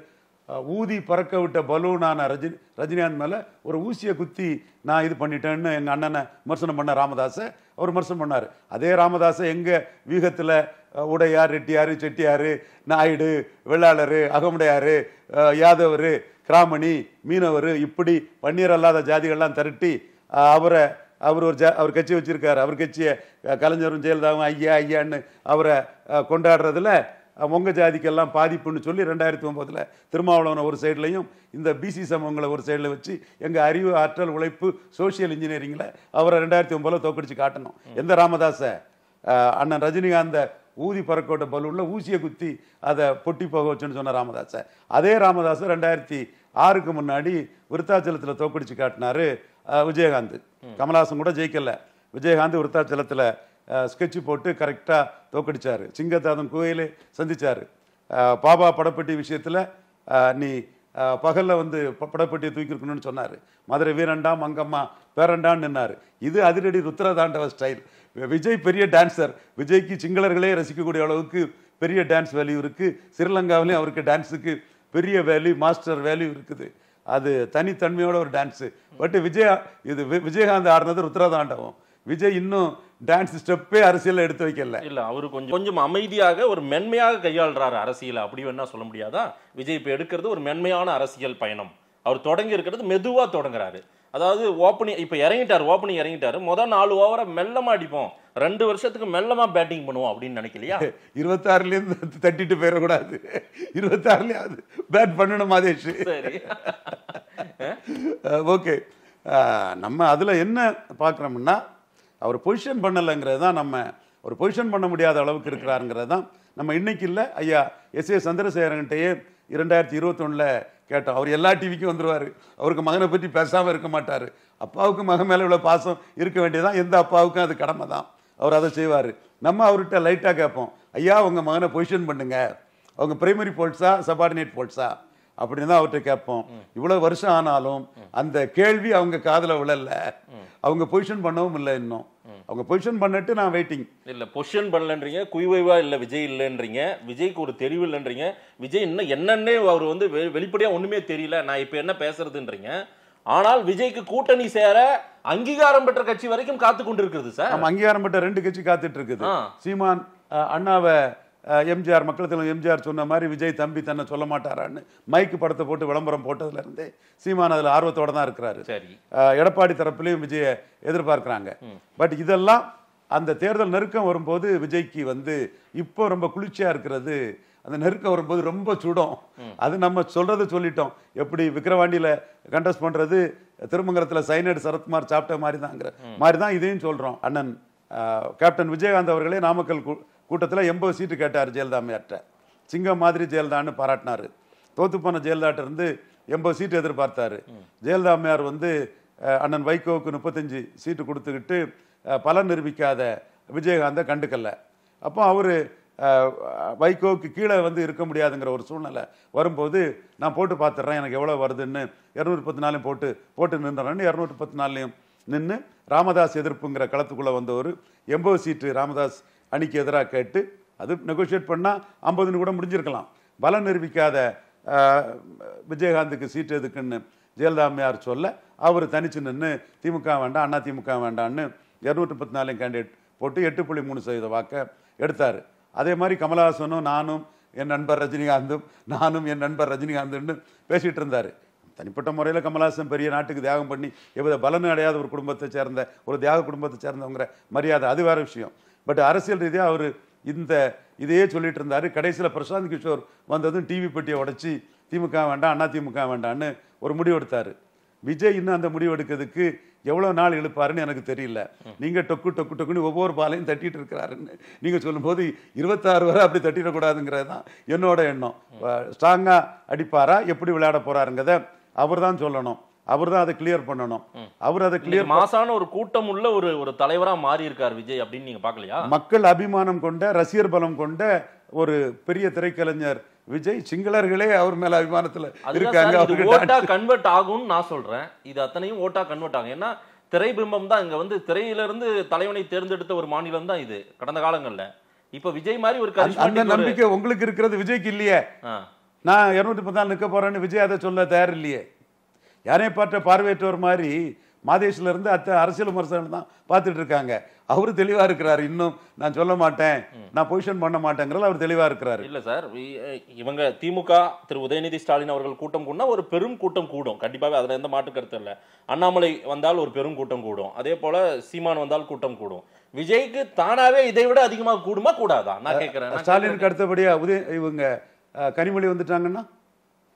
ஊதி பறக்க விட்ட பலூனான ரஜினி ரஜினிகாந்த் மேலே ஒரு ஊசியை குத்தி நான் இது பண்ணிட்டேன்னு எங்கள் அண்ணனை விமர்சனம் பண்ண ராமதாஸை அவர் விமர்சனம் பண்ணார் அதே ராமதாஸை எங்கள் வீகத்தில் உடையார் ரெட்டியார் செட்டியார் நாயுடு வெள்ளாளர் அகமுடையார் யாதவர் கிராமணி மீனவர் இப்படி பன்னீர் அல்லாத ஜாதிகள்லாம் திரட்டி அவரை அவர் ஒரு ஜ அவர் கட்சி வச்சுருக்கார் அவர் கட்சியை கலைஞரும் ஜெயலலிதாவும் ஐயா ஐயான்னு அவரை கொண்டாடுறதில் உங்க ஜாதிக்கெல்லாம் பாதிப்புன்னு சொல்லி ரெண்டாயிரத்தி ஒம்போதில் திருமாவளவனை ஒரு சைட்லையும் இந்த பிசி சமூகங்களை ஒரு சைடில் வச்சு எங்கள் அறிவு ஆற்றல் உழைப்பு சோசியல் இன்ஜினியரிங்கில் அவரை ரெண்டாயிரத்தி ஒம்போதில் தோக்கடிச்சு காட்டணும் எந்த ராமதாஸை அண்ணன் ரஜினிகாந்தை ஊதி பறக்கோட்ட பலூனில் ஊசியை குத்தி அதை பொட்டி போக வச்சுன்னு சொன்ன ராமதாஸை அதே ராமதாஸை ரெண்டாயிரத்தி ஆறுக்கு முன்னாடி விருத்தாச்சலத்தில் தோக்கடிச்சு காட்டினாரு விஜயகாந்த் கமல்ஹாசன் கூட ஜெயிக்கல விஜயகாந்த் விருத்தாச்சலத்தில் ஸ்கெட்சு போட்டு கரெக்டாக தோக்கடிச்சார் சிங்கதாதன் கோயில் சந்தித்தார் பாபா படப்பட்டி விஷயத்தில் நீ பகலில் வந்து படப்பட்டியை தூக்கிருக்கணும்னு சொன்னார் மதுரை வீரண்டாம் மங்கம்மா பேரண்டான்னு நின்னார் இது அதிரடி ருத்ரதாண்டவ ஸ்டைல் விஜய் பெரிய டான்ஸர் விஜய்க்கு சிங்களர்களே ரசிக்கக்கூடிய அளவுக்கு பெரிய டான்ஸ் வேல்யூ இருக்குது ஸ்ரீலங்காவிலையும் அவருக்கு டான்ஸுக்கு பெரிய வேல்யூ மாஸ்டர் வேல்யூ இருக்குது அது தனித்தன்மையோட ஒரு டான்ஸு பட் விஜய் இது விஜயகாந்த் ஆடுனது ருத்ரதாண்டவம் விஜய் இன்னும் டான்ஸ் ஸ்டெப்பே அரசியல் எடுத்து வைக்கல இல்ல அவரு கொஞ்சம் கொஞ்சம் அமைதியாக ஒரு மென்மையாக கையாளுறாரு அரசியல் அப்படி வேணா சொல்ல முடியாதா விஜய் இப்ப எடுக்கிறது ஒரு மென்மையான அரசியல் பயணம் அவர் தொடங்கி இருக்கிறது மெதுவா தொடங்குறாரு அதாவது ஓப்பனிங் இப்போ இறங்கிட்டார் ஓப்பனிங் இறங்கிட்டார் மொதல் நாலு ஓவரை மெல்லமாக அடிப்போம் ரெண்டு வருஷத்துக்கு மெல்லமாக பேட்டிங் பண்ணுவோம் அப்படின்னு நினைக்கலையா [LAUGHS] இருபத்தாறுலேருந்து தட்டிட்டு போயிடக்கூடாது இருபத்தாறுலேயாவது பேட் பண்ணணும் மாதேஷ் சரி ஓகே [LAUGHS] நம்ம அதில் என்ன பார்க்குறோம்னா அவர் பொசிஷன் பண்ணலைங்கிறது தான் நம்ம ஒரு பொசிஷன் பண்ண முடியாத அளவுக்கு இருக்கிறாருங்கிறது தான் நம்ம இன்னைக்கு இல்லை ஐயா எஸ் ஏ சந்திரசேகரன்கிட்டயே இரண்டாயிரத்தி இருபத்தொன்னில் கேட்டோம் அவர் எல்லா டிவிக்கும் வந்துடுவார் அவருக்கு மகனை பற்றி பேசாமல் இருக்க மாட்டார் அப்பாவுக்கு மகன் மேலே இவ்வளோ பாசம் இருக்க வேண்டியதான் எந்த அப்பாவுக்கும் அது கடமை தான் அவர் அதை செய்வார் நம்ம அவர்கிட்ட லைட்டாக கேட்போம் ஐயா உங்கள் மகனை பொசிஷன் பண்ணுங்க அவங்க பிரைமரி போல்ட்ஸா சபார்டினேட் போல்ட்ஸா அப்படின்னு தான் அவர்கிட்ட கேட்போம் இவ்வளோ வருஷம் ஆனாலும் அந்த கேள்வி அவங்க காதில் விழல அவங்க பொசிஷன் பண்ணவும் இல்லை இன்னும் அவங்க பொசிஷன் பண்ணிட்டு நான் வெயிட்டிங் இல்லை பொசிஷன் பண்ணலன்றீங்க குய்வைவா இல்லை விஜய் இல்லைன்றீங்க விஜய்க்கு ஒரு தெளிவு இல்லைன்றீங்க விஜய் இன்னும் என்னன்னே அவர் வந்து வெளிப்படையாக ஒன்றுமே தெரியல நான் இப்போ என்ன பேசுறதுன்றீங்க ஆனால் விஜய்க்கு கூட்டணி சேர அங்கீகாரம் பெற்ற கட்சி வரைக்கும் காத்து கொண்டிருக்கிறது சார் நம்ம அங்கீகாரம் பெற்ற ரெண்டு கட்சி காத்துட்டு இருக்குது சீமான் அண்ணாவை எம்ஜிஆர் மக்கள் தலைவர் எம்ஜிஆர் சொன்ன மாதிரி விஜய் தம்பி தன்னை சொல்ல மாட்டாரான்னு மைக்கு படத்தை போட்டு விளம்பரம் போட்டதுலேருந்தே சீமான் அதில் ஆர்வத்தோடு தான் இருக்கிறாரு சரி எடப்பாடி தரப்புலையும் விஜயை எதிர்பார்க்குறாங்க பட் இதெல்லாம் அந்த தேர்தல் நெருக்கம் வரும்போது விஜய்க்கு வந்து இப்போ ரொம்ப குளிர்ச்சியாக இருக்கிறது அந்த நெருக்கம் வரும்போது ரொம்ப சுடும் அது நம்ம சொல்கிறத சொல்லிட்டோம் எப்படி விக்கிரவாண்டியில் கண்டஸ்ட் பண்ணுறது திருமங்கலத்தில் சைனடு சரத்குமார் சாப்பிட்ட மாதிரி தாங்கிற மாதிரி தான் இதையும் சொல்கிறோம் அண்ணன் கேப்டன் விஜயகாந்த் அவர்களே நாமக்கல் கூட்டத்தில் எண்பது சீட்டு கேட்டார் ஜெயலலிதாமையார்கிட்ட சிங்கம் மாதிரி ஜெயலலிதான்னு பாராட்டினார் தோத்து போன ஜெயலலிதாட்ட இருந்து எண்பது சீட்டு ஜெயலலிதா ஜெயலலிதாமையார் வந்து அண்ணன் வைகோவுக்கு முப்பத்தஞ்சு சீட்டு கொடுத்துக்கிட்டு பலன் நிரூபிக்காத விஜயகாந்தை கண்டுக்கல அப்போ அவர் வைகோவுக்கு கீழே வந்து இருக்க முடியாதுங்கிற ஒரு சூழ்நிலை வரும்போது நான் போட்டு பார்த்துட்றேன் எனக்கு எவ்வளோ வருதுன்னு இரநூறு பத்து நாளையும் போட்டு போட்டு நின்றேன்னு இரநூறு பத்து நாள்லையும் நின்று ராமதாஸ் எதிர்ப்புங்கிற களத்துக்குள்ளே வந்தவர் எண்பது சீட்டு ராமதாஸ் அணிக்கு எதிராக கேட்டு அது நெகோஷியேட் பண்ணால் ஐம்பதுன்னு கூட முடிஞ்சிருக்கலாம் பலன் நிரூபிக்காத விஜயகாந்துக்கு சீட்டு எதுக்குன்னு ஜெயலலிதாமையார் சொல்ல அவர் தனிச்சு நின்று திமுக வேண்டாம் அண்ணா திமுக வேண்டான்னு இரநூற்றி முப்பத்தி நாலு கேண்டிடேட் போட்டு எட்டு புள்ளி மூணு சதவீத வாக்கை எடுத்தார் அதே மாதிரி கமலஹாசனும் நானும் என் நண்பர் ரஜினிகாந்தும் நானும் என் நண்பர் ரஜினிகாந்துன்னு பேசிகிட்டு இருந்தார் தனிப்பட்ட முறையில் கமலஹாசன் பெரிய நாட்டுக்கு தியாகம் பண்ணி எவ்வித பலனும் அடையாத ஒரு குடும்பத்தை சேர்ந்த ஒரு தியாக குடும்பத்தை சேர்ந்தவங்கிற மரியாதை அது வேறு விஷயம் பட் அரசியல் ரீதியாக அவர் இந்த இதையே சொல்லிட்டு இருந்தார் கடைசியில் பிரசாந்த் கிஷோர் வந்ததும் டிவி பெட்டியை உடச்சி திமுக வேண்டாம் அண்ணா திமுக வேண்டான்னு ஒரு முடிவு எடுத்தார் விஜய் இன்னும் அந்த முடிவு எடுக்கிறதுக்கு எவ்வளோ நாள் இழுப்பாருன்னு எனக்கு தெரியல நீங்கள் டொக்கு டொக்கு டொக்குன்னு ஒவ்வொரு பாலையும் தட்டிட்டு இருக்கிறாருன்னு நீங்கள் சொல்லும்போது இருபத்தாறு வரை அப்படி தட்டிடக்கூடாதுங்கிறது தான் என்னோட எண்ணம் ஸ்ட்ராங்காக அடிப்பாரா எப்படி விளையாட போகிறாருங்கிறத அவர் தான் சொல்லணும் அவர் தான் அதை கிளியர் பண்ணணும் அவர் அதை கிளியர் மாசான ஒரு கூட்டம் உள்ள ஒரு ஒரு தலைவராக மாறி இருக்கார் விஜய் அப்படின்னு நீங்க பாக்கலையா மக்கள் அபிமானம் கொண்ட ரசிகர் பலம் கொண்ட ஒரு பெரிய திரைக்கலைஞர் விஜய் சிங்களர்களே அவர் மேல அபிமானத்துல இருக்காங்க ஓட்டா கன்வெர்ட் ஆகும்னு நான் சொல்றேன் இது அத்தனையும் ஓட்டா கன்வெர்ட் ஆகும் ஏன்னா திரைபிம்பம் தான் இங்க வந்து திரையிலிருந்து தலைவனை தேர்ந்தெடுத்த ஒரு மாநிலம் தான் இது கடந்த காலங்கள்ல இப்ப விஜய் மாதிரி ஒரு அந்த நம்பிக்கை உங்களுக்கு இருக்கிறது விஜய்க்கு இல்லையே நான் இருநூத்தி பத்தாள் நிக்க போறேன்னு விஜய் அதை சொல்ல தயார் இல்லையே யாரையும் பார்த்த பார்வையற்றவர் மாதிரி இருந்து அத்தை அரசியல் விமர்சனம் தான் பார்த்துட்டு இருக்காங்க அவர் தெளிவாக இருக்கிறார் இன்னும் நான் சொல்ல மாட்டேன் நான் பொசிஷன் பண்ண மாட்டேங்கிறது அவர் தெளிவாக இருக்கிறார் இல்லை சார் இவங்க திமுக திரு உதயநிதி ஸ்டாலின் அவர்கள் கூட்டம் கூட ஒரு பெரும் கூட்டம் கூடும் கண்டிப்பாக அதில் எந்த மாற்று கருத்து இல்லை அண்ணாமலை வந்தால் ஒரு பெரும் கூட்டம் கூடும் அதே போல் சீமான் வந்தால் கூட்டம் கூடும் விஜய்க்கு தானாகவே இதை விட அதிகமாக கூடுமா கூடாதா நான் கேட்குறேன் ஸ்டாலினுக்கு அடுத்தபடியாக உதய இவங்க கனிமொழி வந்துட்டாங்கன்னா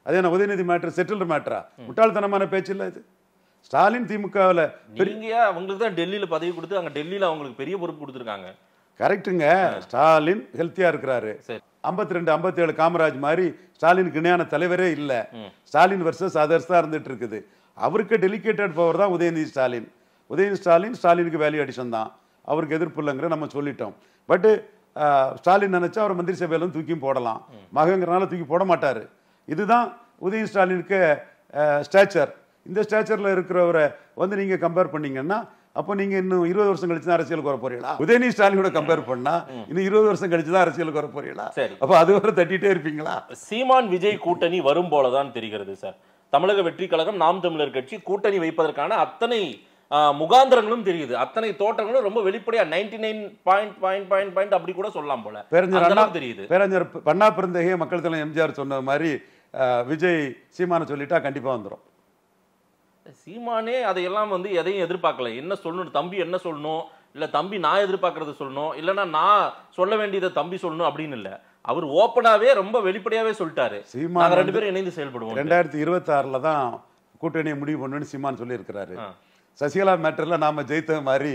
அது என்ன உதயநிதி மேட்ரு செட்டில் மேட்ரா முட்டாள்தனமான பேச்சு இல்லை இது ஸ்டாலின் திமுகவில் பெரிய அவங்களுக்கு தான் டெல்லியில் பதவி கொடுத்து அங்கே டெல்லியில் அவங்களுக்கு பெரிய பொறுப்பு கொடுத்துருக்காங்க கரெக்டுங்க ஸ்டாலின் ஹெல்த்தியாக இருக்கிறாரு ஐம்பத்தி ரெண்டு ஐம்பத்தி ஏழு காமராஜ் மாதிரி ஸ்டாலினுக்கு இணையான தலைவரே இல்லை ஸ்டாலின் வர்சஸ் அதர்ஸ் தான் இருந்துட்டு இருக்குது அவருக்கு டெலிகேட்டட் பவர் தான் உதயநிதி ஸ்டாலின் உதயநிதி ஸ்டாலின் ஸ்டாலினுக்கு வேல்யூ அடிஷன் தான் அவருக்கு எதிர்ப்பு இல்லைங்கிற நம்ம சொல்லிட்டோம் பட்டு ஸ்டாலின் நினச்சா அவர் மந்திரி சபையிலும் தூக்கியும் போடலாம் மகங்கிறனால தூக்கி போட மாட்டார் இதுதான் உதய ஸ்டாலினுக்கு ஸ்டேச்சர் இந்த ஸ்டேச்சரில் இருக்கிறவரை வந்து நீங்கள் கம்பேர் பண்ணீங்கன்னா அப்போ நீங்க இன்னும் இருபது வருஷம் கழிச்சு தான் அரசியல் வர போறீங்களா உதயநிதி ஸ்டாலினோட கம்பேர் பண்ணா இன்னும் இருபது வருஷம் கழிச்சு தான் அரசியல் வர போறீங்களா அப்போ அது வரை தட்டிட்டே இருப்பீங்களா சீமான் விஜய் கூட்டணி வரும் போலதான் தெரிகிறது சார் தமிழக வெற்றி கழகம் நாம் தமிழர் கட்சி கூட்டணி வைப்பதற்கான அத்தனை முகாந்திரங்களும் தெரியுது அத்தனை தோட்டங்களும் ரொம்ப வெளிப்படையா ninety nine point point point point அப்படி கூட சொல்லலாம் போல தெரியுது பேரஞ்சர் பண்ணா பிறந்தகே மக்கள் தலைவர் எம்ஜிஆர் சொன்ன மாதிரி விஜய் சீமானை சொல்லிட்டா கண்டிப்பாக வந்துடும் சீமானே அதையெல்லாம் வந்து எதையும் எதிர்பார்க்கல என்ன சொல்லணும் தம்பி என்ன சொல்லணும் இல்லை தம்பி நான் எதிர்பார்க்கறது சொல்லணும் இல்லைனா நான் சொல்ல வேண்டியதை தம்பி சொல்லணும் அப்படின்னு இல்லை அவர் ஓப்பனாகவே ரொம்ப வெளிப்படையாகவே சொல்லிட்டாரு சீமான் ரெண்டு பேரும் இணைந்து செயல்படுவோம் ரெண்டாயிரத்தி ஆறில் தான் கூட்டணியை முடிவு பண்ணுன்னு சீமான் சொல்லியிருக்கிறாரு சசிகலா மேட்டரில் நாம் ஜெயித்த மாதிரி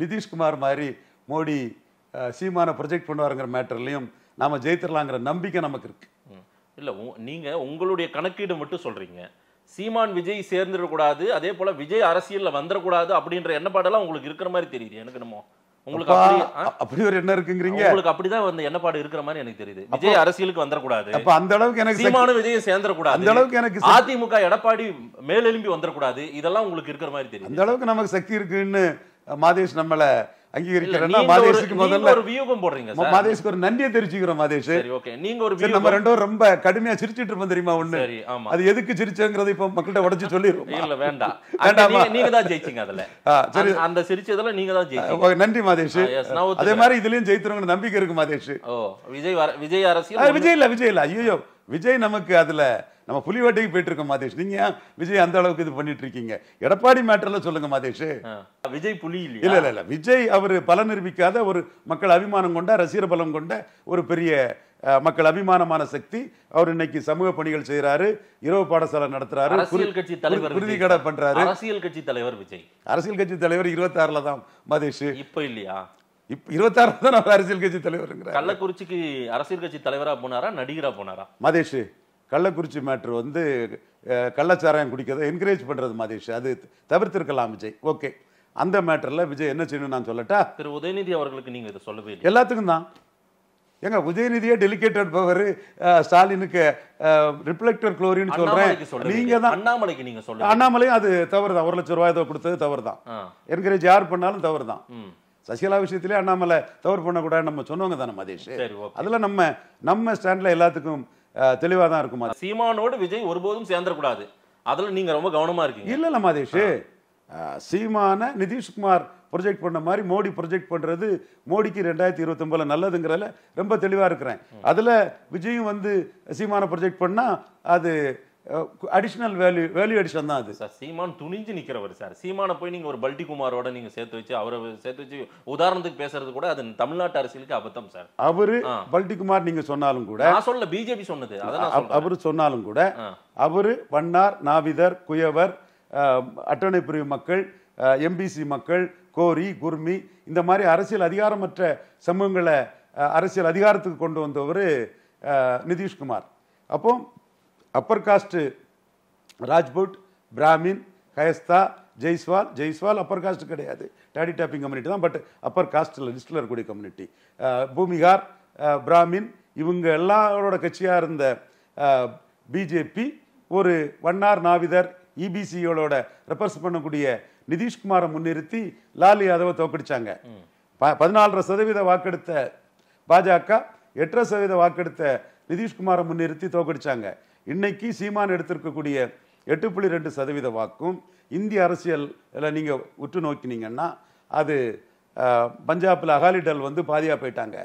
நிதிஷ்குமார் மாதிரி மோடி சீமானை ப்ரொஜெக்ட் பண்ணுவாருங்கிற மேட்டர்லையும் நாம் ஜெயித்திரலாங்கிற நம்பிக்கை நமக்கு இருக்குது இல்லை நீங்கள் உங்களுடைய கணக்கீடு மட்டும் சொல்கிறீங்க சீமான் விஜய் சேர்ந்துடக்கூடாது அதே போல் விஜய் அரசியலில் வந்துடக்கூடாது அப்படின்ற எண்ணப்பாடெல்லாம் உங்களுக்கு இருக்கிற மாதிரி தெரியுது எனக்கு நம்ம உங்களுக்கு அப்படி ஒரு என்ன இருக்குங்கிறீங்க உங்களுக்கு அப்படிதான் வந்து எண்ணப்பாடு இருக்கிற மாதிரி எனக்கு தெரியுது விஜய் அரசியலுக்கு வந்துடக்கூடாது அப்ப அந்த அளவுக்கு எனக்கு சீமானும் விஜயம் சேர்ந்துடக்கூடாது அந்த அளவுக்கு எனக்கு அதிமுக எடப்பாடி மேலெலும்பி வந்துடக்கூடாது இதெல்லாம் உங்களுக்கு இருக்கிற மாதிரி தெரியும் அந்த அளவுக்கு நமக்கு சக்தி இருக்குன்னு மாதேஷ் நம்மளை நம்பிக்கை இருக்கு மாதேஷ் விஜய் விஜய் நமக்கு அதுல நம்ம புலிவேட்டைக்கு போயிட்டு இருக்கோம் மாதேஷ் நீங்க விஜய் அந்த அளவுக்கு இது பண்ணிட்டு இருக்கீங்க எடப்பாடி மேட்டர்ல சொல்லுங்க மாதேஷ் விஜய் புலி இல்ல இல்ல இல்ல விஜய் அவர் அவர் பல நிரூபிக்காத ஒரு மக்கள் அபிமானம் கொண்ட ரசிகர் பலம் கொண்ட ஒரு பெரிய மக்கள் அபிமானமான சக்தி அவர் இன்னைக்கு சமூக பணிகள் செய்யறாரு இரவு பாடசாலை நடத்துறாரு அரசியல் கட்சி தலைவர் கடை பண்றாரு அரசியல் கட்சி தலைவர் விஜய் அரசியல் கட்சி தலைவர் இருபத்தாறுல தான் மதேஷ் இப்ப இல்லையா இப்ப இருபத்தாறு தான் அவர் அரசியல் கட்சி தலைவர் கள்ளக்குறிச்சிக்கு அரசியல் கட்சி தலைவரா போனாரா நடிகரா போனாரா மதேஷ் கள்ளக்குறிச்சி மேட்ரு வந்து கள்ளச்சாராயம் குடிக்கிறத என்கரேஜ் பண்றது மதேஷ் அது தவிர்த்திருக்கலாம் விஜய் ஓகே அந்த மேட்டரில் விஜய் என்ன செய்யணும் நான் சொல்லட்டா திரு உதயநிதி அவர்களுக்கு நீங்கள் இதை சொல்லவே இல்லை எல்லாத்துக்கும் தான் ஏங்க உதயநிதியே டெலிகேட்டட் பவர் ஸ்டாலினுக்கு ரிஃப்ளெக்டர் குளோரின் சொல்றேன் நீங்க தான் அண்ணாமலைக்கு நீங்க சொல்ல அண்ணாமலையும் அது தவறு தான் ஒரு லட்சம் ரூபாய் ஏதோ கொடுத்தது தவறு தான் என்கரேஜ் யார் பண்ணாலும் தவறு தான் சசிகலா விஷயத்திலே அண்ணாமலை தவறு பண்ணக்கூடாது நம்ம சொன்னவங்க தானே மதேஷ் அதில் நம்ம நம்ம ஸ்டாண்டில் எல்லாத்துக்கும் தெளிவாக தான் இருக்குமா சீமானோடு விஜய் ஒருபோதும் சேர்ந்துடக்கூடாது அதில் நீங்கள் ரொம்ப கவனமாக இருக்கீங்க இல்லை இல்லை மதேஷ் சீமான நிதிஷ்குமார் ப்ரொஜெக்ட் பண்ண மாதிரி மோடி ப்ரொஜெக்ட் பண்ணுறது மோடிக்கு ரெண்டாயிரத்தி இருபத்தொம்பதில் நல்லதுங்கிறதுல ரொம்ப தெளிவாக இருக்கிறேன் அதில் விஜயும் வந்து சீமான ப்ரொஜெக்ட் பண்ணால் அது அடிஷனல் வேல்யூ வேல்யூ அடிஷன் தான் அது சார் சீமான் துணிஞ்சு நிற்கிறவர் சார் சீமானை போய் நீங்கள் ஒரு பல்டி குமாரோட நீங்கள் சேர்த்து வச்சு அவரை சேர்த்து வச்சு உதாரணத்துக்கு பேசுறது கூட அது தமிழ்நாட்டு அரசியலுக்கு அபத்தம் சார் அவர் பல்டி குமார் நீங்கள் சொன்னாலும் கூட நான் சொல்ல பிஜேபி சொன்னது அவர் சொன்னாலும் கூட அவர் வண்ணார் நாவிதர் குயவர் அட்டவணை பிரிவு மக்கள் எம்பிசி மக்கள் கோரி குர்மி இந்த மாதிரி அரசியல் அதிகாரமற்ற சமூகங்களை அரசியல் அதிகாரத்துக்கு கொண்டு வந்தவர் நிதிஷ்குமார் அப்போ upper caste Rajput Brahmin Kayastha Jaiswal Jaiswal upper caste கிடையாது டேடி டாப்பிங் கம்யூனிட்டி தான் பட் அப்பர் காஸ்ட்டில் லிஸ்ட்டில் இருக்கக்கூடிய கம்யூனிட்டி பூமிகார் பிராமின் இவங்க எல்லாரோட கட்சியாக இருந்த பிஜேபி ஒரு வண்ணார் நாவிதர் இபிசியோட e ரெஃபர்ஸ் பண்ணக்கூடிய நிதிஷ்குமாரை முன்னிறுத்தி லாலு யாதவை தோக்கடிச்சாங்க பதினாலரை சதவீத வாக்கெடுத்த பாஜக எட்டரை சதவீத வாக்கெடுத்த நிதிஷ்குமாரை முன்னிறுத்தி தோக்கடிச்சாங்க இன்னைக்கு சீமான் எடுத்திருக்கக்கூடிய எட்டு புள்ளி ரெண்டு சதவீத வாக்கும் இந்திய அரசியல் நீங்கள் உற்று நோக்கினீங்கன்னா அது பஞ்சாபில் அகாலிடல் வந்து பாதியாக போயிட்டாங்க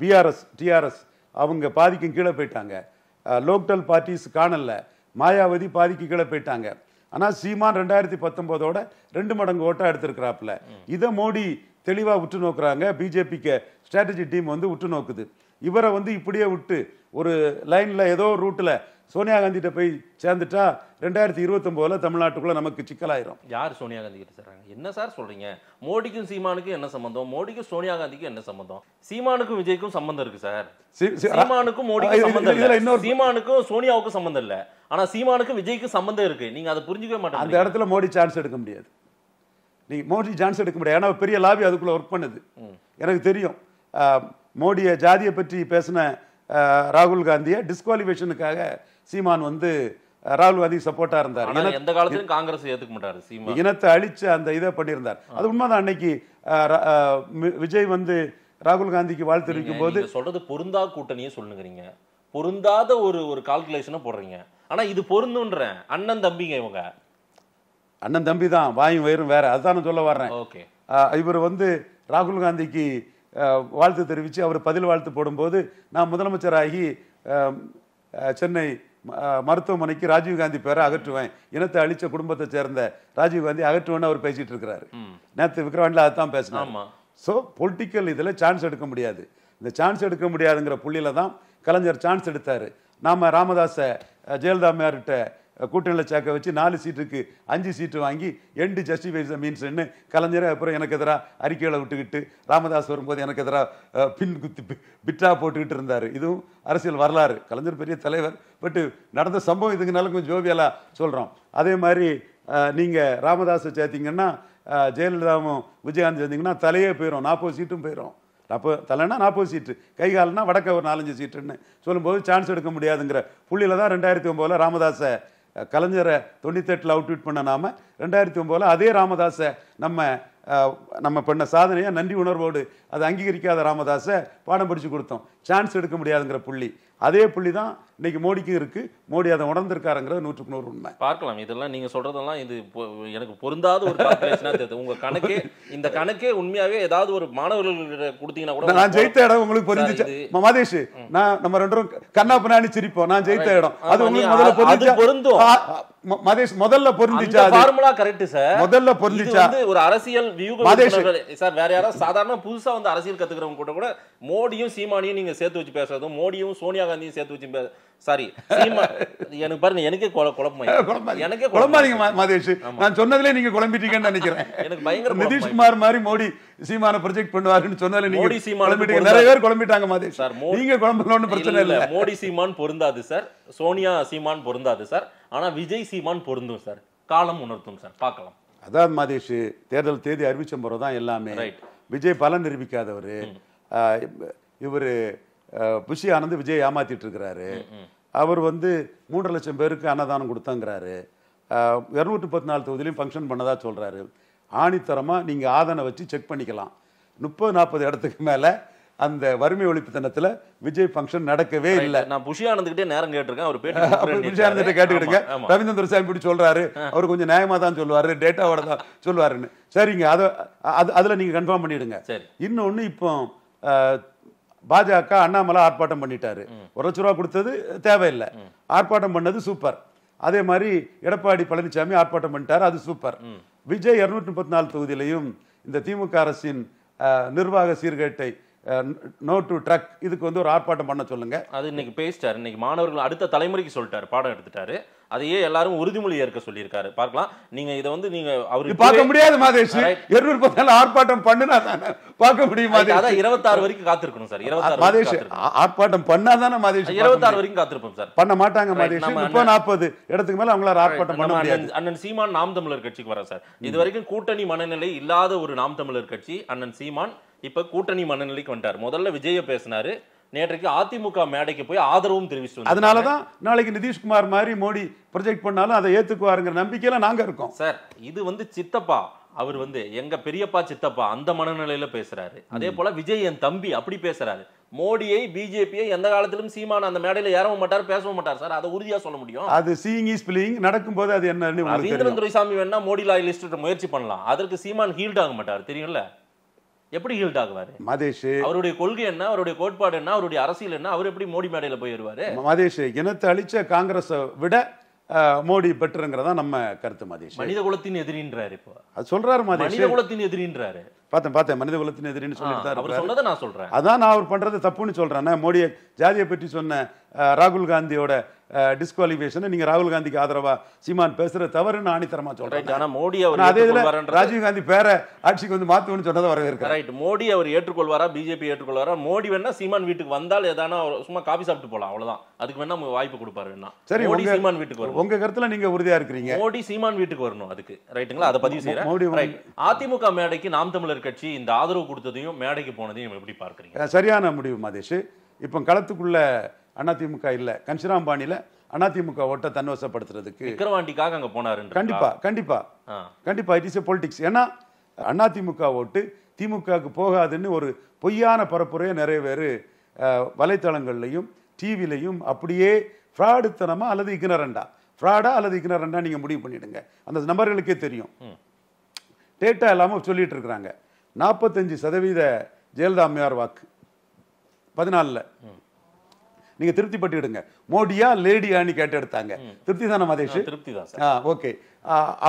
பிஆர்எஸ் டிஆர்எஸ் அவங்க பாதிக்கும் கீழே போயிட்டாங்க லோக்டல் பார்ட்டிஸ் காணலை மாயாவதி பாதிக்கு கீழே போயிட்டாங்க ஆனால் சீமான் ரெண்டாயிரத்தி பத்தொம்போதோட ரெண்டு மடங்கு ஓட்டாக எடுத்திருக்கிறாப்புல இதை மோடி தெளிவாக உற்று நோக்குறாங்க பிஜேபிக்கு ஸ்ட்ராட்டஜி டீம் வந்து உற்று நோக்குது இவரை வந்து இப்படியே விட்டு ஒரு லைனில் ஏதோ ரூட்டில் சோனியா காந்திகிட்ட போய் சேர்ந்துட்டா ரெண்டாயிரத்தி இருபத்தொம்போதில் தமிழ்நாட்டுக்குள்ளே நமக்கு சிக்கலாயிரும் யார் சோனியா காந்தி கிட்ட சேர்றாங்க என்ன சார் சொல்கிறீங்க மோடிக்கும் சீமானுக்கும் என்ன சம்மந்தம் மோடிக்கும் சோனியா காந்திக்கும் என்ன சம்மந்தம் சீமானுக்கும் விஜய்க்கும் சம்பந்தம் இருக்கு சார் சீமானுக்கும் மோடிக்கும் சம்மந்தம் இல்லை இன்னொரு சீமானுக்கும் சோனியாவுக்கும் சம்மந்தம் இல்லை ஆனால் சீமானுக்கும் விஜய்க்கும் சம்மந்தம் இருக்கு நீங்கள் அதை புரிஞ்சுக்கவே மாட்டாங்க அந்த இடத்துல மோடி சான்ஸ் எடுக்க முடியாது நீ மோடி சான்ஸ் எடுக்க முடியாது ஏன்னா பெரிய லாபி அதுக்குள்ளே ஒர்க் பண்ணுது எனக்கு தெரியும் மோடிய ஜாதியை பற்றி பேசின ராகுல் காந்தியை டிஸ்குவாலிஃபிகேஷனுக்காக சீமான் வந்து ராகுல் காந்தி சப்போர்ட்டா இருந்தார் எந்த காலத்திலும் காங்கிரஸ் ஏத்துக்க மாட்டாரு இனத்தை அழிச்சு அந்த இதை பண்ணியிருந்தார் அது உண்மைதான் அன்னைக்கு விஜய் வந்து ராகுல் காந்திக்கு வாழ்த்து தெரிவிக்கும் போது சொல்றது பொருந்தா கூட்டணியே சொல்லுங்கிறீங்க பொருந்தாத ஒரு ஒரு கால்குலேஷனை போடுறீங்க ஆனா இது பொருந்துன்றேன் அண்ணன் தம்பிங்க இவங்க அண்ணன் தம்பி தான் வாயும் வயிறும் வேற அதுதான் சொல்ல வர்றேன் ஓகே இவர் வந்து ராகுல் காந்திக்கு வாழ்த்து தெரிவித்து அவர் பதில் வாழ்த்து போடும்போது நான் முதலமைச்சராகி சென்னை மருத்துவமனைக்கு ராஜீவ்காந்தி பேரை அகற்றுவேன் இனத்தை அழித்த குடும்பத்தை சேர்ந்த ராஜீவ்காந்தி அகற்றுவேன்னு அவர் பேசிகிட்டு இருக்கிறாரு நேற்று விக்ரவாண்டில் அதுதான் பேசினோம் ஸோ பொலிட்டிக்கல் இதில் சான்ஸ் எடுக்க முடியாது இந்த சான்ஸ் எடுக்க முடியாதுங்கிற புள்ளியில் தான் கலைஞர் சான்ஸ் எடுத்தார் நாம் ராமதாஸை ஜெயலலிதா மேர்கிட்ட கூட்டணியில் சேர்க்க வச்சு நாலு சீட்டுக்கு அஞ்சு சீட்டு வாங்கி எண்டு ஜஸ்டிஃபைஸ் மீன்ஸ்னு கலைஞரை அப்புறம் எனக்கு எதிராக அறிக்கைகளை விட்டுக்கிட்டு ராமதாஸ் வரும்போது எனக்கு எதிராக பின் குத்தி பிட்டா போட்டுக்கிட்டு இருந்தார் இதுவும் அரசியல் வரலாறு கலைஞர் பெரிய தலைவர் பட்டு நடந்த சம்பவம் இதுக்குனால கொஞ்சம் ஜோவியலாக சொல்கிறோம் அதே மாதிரி நீங்கள் ராமதாஸை சேர்த்திங்கன்னா ஜெயலலிதாவும் விஜயகாந்த் சேர்ந்தீங்கன்னா தலையே போயிடும் நாற்பது சீட்டும் போயிடும் அப்போ தலைன்னா நாற்பது சீட்டு கை காலனா வடக்க ஒரு நாலஞ்சு சீட்டுன்னு சொல்லும்போது சான்ஸ் எடுக்க முடியாதுங்கிற புள்ளியில் தான் ரெண்டாயிரத்தி ஒம்போதில் ராமதாஸை கலைஞரை தொண்ணூத்தெட்டில் அவுட்விட் பண்ண நாம் ரெண்டாயிரத்தி ஒம்போதில் அதே ராமதாஸை நம்ம நம்ம பண்ண சாதனையாக நன்றி உணர்வோடு அதை அங்கீகரிக்காத ராமதாஸை பாடம் படித்து கொடுத்தோம் சான்ஸ் எடுக்க முடியாதுங்கிற புள்ளி அதே புள்ளி தான் இன்னைக்கு மோடிக்கும் இருக்கு மோடி அதை உணர்ந்திருக்காருங்கிறது நூற்றுக்கு நூறு உண்மை பார்க்கலாம் இதெல்லாம் நீங்க சொல்றதெல்லாம் இது எனக்கு பொருந்தாத ஒரு தெரியுது உங்க கணக்கே இந்த கணக்கே உண்மையாவே ஏதாவது ஒரு மாணவர்கள் கொடுத்தீங்கன்னா கூட நான் ஜெயித்த இடம் உங்களுக்கு புரிஞ்சுச்சு மாதேஷ் நான் நம்ம ரெண்டும் கண்ணா பின்னாடி சிரிப்போம் நான் ஜெயித்த இடம் அது உங்களுக்கு முதல்ல பொருந்தும் மதேஷ் முதல்ல பொருந்துச்சா ஃபார்முலா கரெக்ட் சார் முதல்ல பொருந்துச்சா ஒரு அரசியல் வியூகம் சார் வேற யாராவது சாதாரண புதுசா வந்து அரசியல் கத்துக்கிறவங்க கூட கூட மோடியும் சீமானியும் நீங்க சேர்த்து வச்சு பேசுறதும் மோடியும் சோனியா காந்தியும் சேர்த்து வச்சு சாரி சீமா எனக்கு பாருங்க எனக்கே குழப்பமா எனக்கே குழம்பாதீங்க மதேஷ் நான் சொன்னதுலேயே நீங்க குழம்பிட்டீங்கன்னு நினைக்கிறேன் எனக்கு பயங்கர நிதிஷ்குமார் மாதிரி மோடி சீமான ப்ரொஜெக்ட் பண்ணுவாருன்னு சொன்னாலே நீங்க சீமான் நிறைய பேர் குழம்பிட்டாங்க மாதிரி சார் நீங்க குழம்பலன்னு பிரச்சனை இல்ல மோடி சீமான் பொருந்தாது சார் சோனியா சீமான் பொருந்தாது சார் ஆனா விஜய் சீமான் பொருந்தும் சார் காலம் உணர்த்தும் சார் பார்க்கலாம் அதான் மாதேஷ் தேர்தல் தேதி அறிவிச்ச முறை தான் எல்லாமே விஜய் பலன் நிரூபிக்காதவர் இவர் புஷி ஆனந்த் விஜய் ஏமாத்திட்டு இருக்கிறாரு அவர் வந்து மூன்று லட்சம் பேருக்கு அன்னதானம் கொடுத்தாங்கிறாரு இரநூற்றி பத்து நாலு தொகுதியிலையும் ஃபங்க்ஷன் பண்ணதா சொல்கிறாரு ஆணித்தரமாக நீங்கள் ஆதனை வச்சு செக் பண்ணிக்கலாம் முப்பது நாற்பது இடத்துக்கு மேலே அந்த வறுமை ஒழிப்பு தினத்தில் விஜய் ஃபங்க்ஷன் நடக்கவே இல்லை நான் புஷியானந்துக்கிட்டே நேரம் கேட்டிருக்கேன் அவர் [LAUGHS] புஷியானந்திட்ட கேட்டுக்கிடுங்க ரவீந்திர சாமி இப்படி சொல்கிறாரு அவர் கொஞ்சம் நியாயமாக தான் சொல்லுவார் டேட்டாவோட தான் சொல்லுவாருன்னு சரிங்க அதை அது அதில் நீங்கள் கன்ஃபார்ம் பண்ணிவிடுங்க இன்னொன்று இப்போ பாஜக அண்ணாமலை ஆர்ப்பாட்டம் பண்ணிட்டாரு ஒரு லட்ச ரூபா கொடுத்தது தேவையில்லை ஆர்ப்பாட்டம் பண்ணது சூப்பர் அதே மாதிரி எடப்பாடி பழனிசாமி ஆர்ப்பாட்டம் பண்ணிட்டாரு அது சூப்பர் விஜய் இரநூற்றி முப்பத்தி நாலு தொகுதியிலையும் இந்த திமுக அரசின் நிர்வாக சீர்கேட்டை நோ டு ட்ரக் இதுக்கு வந்து ஒரு ஆர்ப்பாட்டம் பண்ண சொல்லுங்க அது இன்னைக்கு பேசிட்டார் இன்னைக்கு மாணவர்கள் அடுத்த தலைமுறைக்கு சொல்லிட்டாரு பாடம் எடுத்துட்டாரு அதையே எல்லாரும் உறுதிமொழி ஏற்க சொல்லியிருக்காரு பார்க்கலாம் நீங்க இதை வந்து நீங்க அவருக்கு பார்க்க முடியாது மாதேஷ் இருநூறு ஆர்ப்பாட்டம் பண்ணுனா தானே பார்க்க முடியும் அதான் இருபத்தாறு வரைக்கும் காத்திருக்கணும் சார் இருபத்தாறு மாதேஷ் ஆர்ப்பாட்டம் பண்ணா தானே மாதேஷ் இருபத்தாறு வரைக்கும் காத்திருப்போம் சார் பண்ண மாட்டாங்க மாதேஷ் இப்போ நாற்பது இடத்துக்கு மேல அவங்களால ஆர்ப்பாட்டம் பண்ண முடியாது அண்ணன் சீமான் நாம் தமிழர் கட்சிக்கு வர சார் இது வரைக்கும் கூட்டணி மனநிலை இல்லாத ஒரு நாம் தமிழர் கட்சி அண்ணன் சீமான் இப்போ கூட்டணி மனநிலைக்கு வந்தார் முதல்ல விஜய பேசினார் நேற்றைக்கு அதிமுக மேடைக்கு போய் ஆதரவும் தெரிவிச்சு அதனால தான் நாளைக்கு நிதிஷ்குமார் மாதிரி மோடி ப்ரொஜெக்ட் பண்ணாலும் அதை ஏற்றுக்குவாருங்கிற நம்பிக்கையில நாங்க இருக்கோம் சார் இது வந்து சித்தப்பா அவர் வந்து எங்க பெரியப்பா சித்தப்பா அந்த மனநிலையில பேசுறாரு அதே போல விஜய் என் தம்பி அப்படி பேசுறாரு மோடியை பிஜேபியை எந்த காலத்திலும் சீமான அந்த மேடையில ஏறவும் மாட்டார் பேசவும் மாட்டார் சார் அதை உறுதியா சொல்ல முடியும் அது சீங் இஸ் நடக்கும் போது அது என்ன ரவீந்திரன் துரைசாமி வேணா மோடி லாயலிஸ்ட் முயற்சி பண்ணலாம் அதற்கு சீமான் ஹீல்ட் ஆக மாட்டார் தெரியும்ல எப்படி ஹீல்ட் ஆகுவாரு மதேஷ் அவருடைய கொள்கை என்ன அவருடைய கோட்பாடு என்ன அவருடைய அரசியல் என்ன அவர் எப்படி மோடி மேடையில் போயிடுவாரு மதேஷ் இனத்தை அழிச்ச காங்கிரஸை விட மோடி பெற்றுங்கிறதா நம்ம கருத்து மதேஷ் மனித குலத்தின் எதிரின்றாரு இப்போ அது சொல்றாரு மதேஷ் மனித குலத்தின் எதிரின்றாரு பார்த்தேன் பார்த்தேன் மனித குலத்தின் எதிரின்னு சொல்லிட்டு அவர் சொன்னதை நான் சொல்றேன் அதான் நான் அவர் பண்றது தப்புன்னு சொல்றேன் மோடியை ஜாதியை பற்றி சொன்ன ராகுல் காந்தியோட டிஸ்குவாலிஃபிகேஷனை நீங்கள் ராகுல் காந்திக்கு ஆதரவாக சீமான் பேசுகிற தவறுன்னு ஆணித்தரமாக சொல்கிறேன் ஆனால் மோடி அவர் அதே இதில் ராஜீவ்காந்தி பேரை ஆட்சிக்கு வந்து மாற்றுவோம்னு சொன்னதை வரவேற்கிறேன் ரைட் மோடி அவர் ஏற்றுக்கொள்வாரா பிஜேபி ஏற்றுக்கொள்வாரா மோடி வேணா சீமான் வீட்டுக்கு வந்தால் அவர் சும்மா காஃபி சாப்பிட்டு போகலாம் அவ்வளோதான் அதுக்கு வேணா வாய்ப்பு கொடுப்பாரு சரி மோடி சீமான் வீட்டுக்கு வரும் உங்கள் கருத்தில் நீங்கள் உறுதியாக இருக்கிறீங்க மோடி சீமான் வீட்டுக்கு வரணும் அதுக்கு ரைட்டுங்களா அதை பதிவு செய்கிறேன் மோடி ரைட் அதிமுக மேடைக்கு நாம் தமிழர் கட்சி இந்த ஆதரவு கொடுத்ததையும் மேடைக்கு போனதையும் எப்படி பார்க்குறீங்க சரியான முடிவு மதேஷ் இப்போ களத்துக்குள்ள அதிமுக இல்லை கன்சிராம்பாணியில் அதிமுக ஓட்ட தன்வசப்படுத்துறதுக்கு விக்கிரவாண்டிக்காக அங்கே போனார் கண்டிப்பாக கண்டிப்பாக கண்டிப்பாக இட் இஸ் எ பொலிட்டிக்ஸ் ஏன்னா அதிமுக ஓட்டு திமுகவுக்கு போகாதுன்னு ஒரு பொய்யான பரப்புரையை நிறைய பேர் வலைத்தளங்கள்லையும் டிவிலையும் அப்படியே ஃப்ராடுத்தனமா அல்லது இக்னரண்டா ஃப்ராடா அல்லது இக்னரண்டா நீங்கள் முடிவு பண்ணிடுங்க அந்த நபர்களுக்கே தெரியும் டேட்டா இல்லாமல் சொல்லிட்டு இருக்கிறாங்க நாற்பத்தஞ்சு சதவீத ஜெயலலிதா அம்மையார் வாக்கு பதினாலில் நீங்க திருப்தி பட்டுடுங்க மோடியா லேடியான்னு கேட்டு எடுத்தாங்க திருப்தி தானே மதேஷ் திருப்தி தான் ஓகே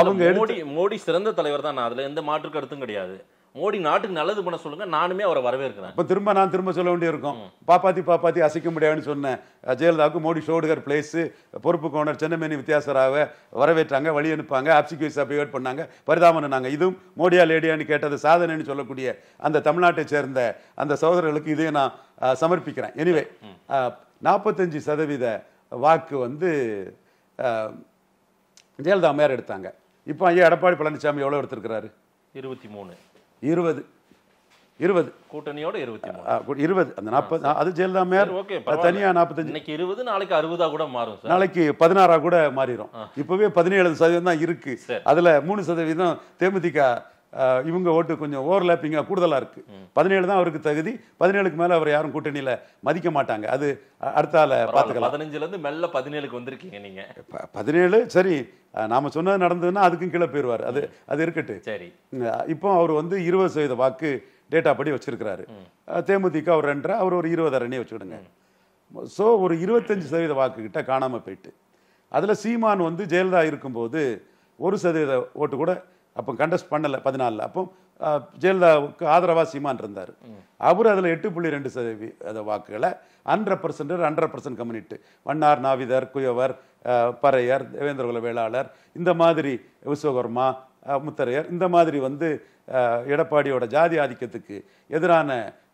அவங்க மோடி மோடி சிறந்த தலைவர் தான் நான் அதுல எந்த மாற்று கருத்தும் கிடையாது மோடி நாட்டுக்கு நல்லது பண்ண சொல்லுங்க நானுமே அவரை வரவேற்கிறேன் இப்போ திரும்ப நான் திரும்ப சொல்ல வேண்டியிருக்கோம் பாப்பாத்தி பாப்பாத்தி அசைக்க முடியாதுன்னு சொன்னேன் ஜெயலலிதாவுக்கு மோடி ஷோடுகர் பிளேஸு பொறுப்பு கோணர் சென்னமேனி வித்தியாசராக வரவேற்றாங்க வழி அனுப்பாங்க அப்சிக்யூஸ் அபிவேட் பண்ணாங்க பரிதாபம் நாங்கள் இதுவும் மோடியா லேடியான்னு கேட்டது சாதனைன்னு சொல்லக்கூடிய அந்த தமிழ்நாட்டை சேர்ந்த அந்த சகோதரர்களுக்கு இதையும் நான் சமர்ப்பிக்கிறேன் எனிவே நாற்பத்தஞ்சு சதவீத வாக்கு வந்து ஜெயலலிதா அம்மையார் எடுத்தாங்க இப்போ ஐயா எடப்பாடி பழனிசாமி எவ்வளோ எடுத்திருக்கிறாரு இருபத்தி மூணு இருபது இருபது கூட்டணியோட இருபத்தி இருபது அந்த நாற்பது அது ஜெயலலிதா மேயர் தனியாக நாற்பத்தஞ்சு இன்னைக்கு இருபது நாளைக்கு அறுபதாக கூட மாறும் நாளைக்கு பதினாறாக கூட மாறிடும் இப்போவே பதினேழு சதவீதம் தான் இருக்கு அதில் மூணு சதவீதம் தேமுதிக இவங்க ஓட்டு கொஞ்சம் ஓவர்லேப்பிங்காக கூடுதலாக இருக்குது பதினேழு தான் அவருக்கு தகுதி பதினேழுக்கு மேலே அவர் யாரும் கூட்டணியில் மதிக்க மாட்டாங்க அது அடுத்தால பார்த்துக்கலாம் பதினஞ்சுலேருந்து மெல்ல பதினேழுக்கு வந்திருக்கீங்க நீங்கள் பதினேழு சரி நாம் சொன்னது நடந்ததுன்னா அதுக்கும் கீழே போயிடுவார் அது அது இருக்கட்டு சரி இப்போ அவர் வந்து இருபது சதவீத வாக்கு டேட்டா படி வச்சிருக்கிறாரு தேமுதிக அவர் ரெண்டு அவர் ஒரு இருபது அரணியை வச்சுக்கிடுங்க ஸோ ஒரு இருபத்தஞ்சு சதவீத வாக்குக்கிட்ட காணாமல் போயிட்டு அதில் சீமான் வந்து ஜெயலலிதா இருக்கும்போது ஒரு சதவீத ஓட்டு கூட அப்போ கண்டஸ்ட் பண்ணலை பதினாலில் அப்போ ஜெயலலிதாவுக்கு ஆதரவாக சீமான் இருந்தார் அவர் அதில் எட்டு புள்ளி ரெண்டு சதவீ வாக்குகளை hundred percent hundred percent community Vannar Navithar Kuyavar Paraiyar Devendrakula Vellalar இந்த மாதிரி விஸ்வகர்மா முத்தரையர் இந்த மாதிரி வந்து எடப்பாடியோட ஜாதி ஆதிக்கத்துக்கு எதிரான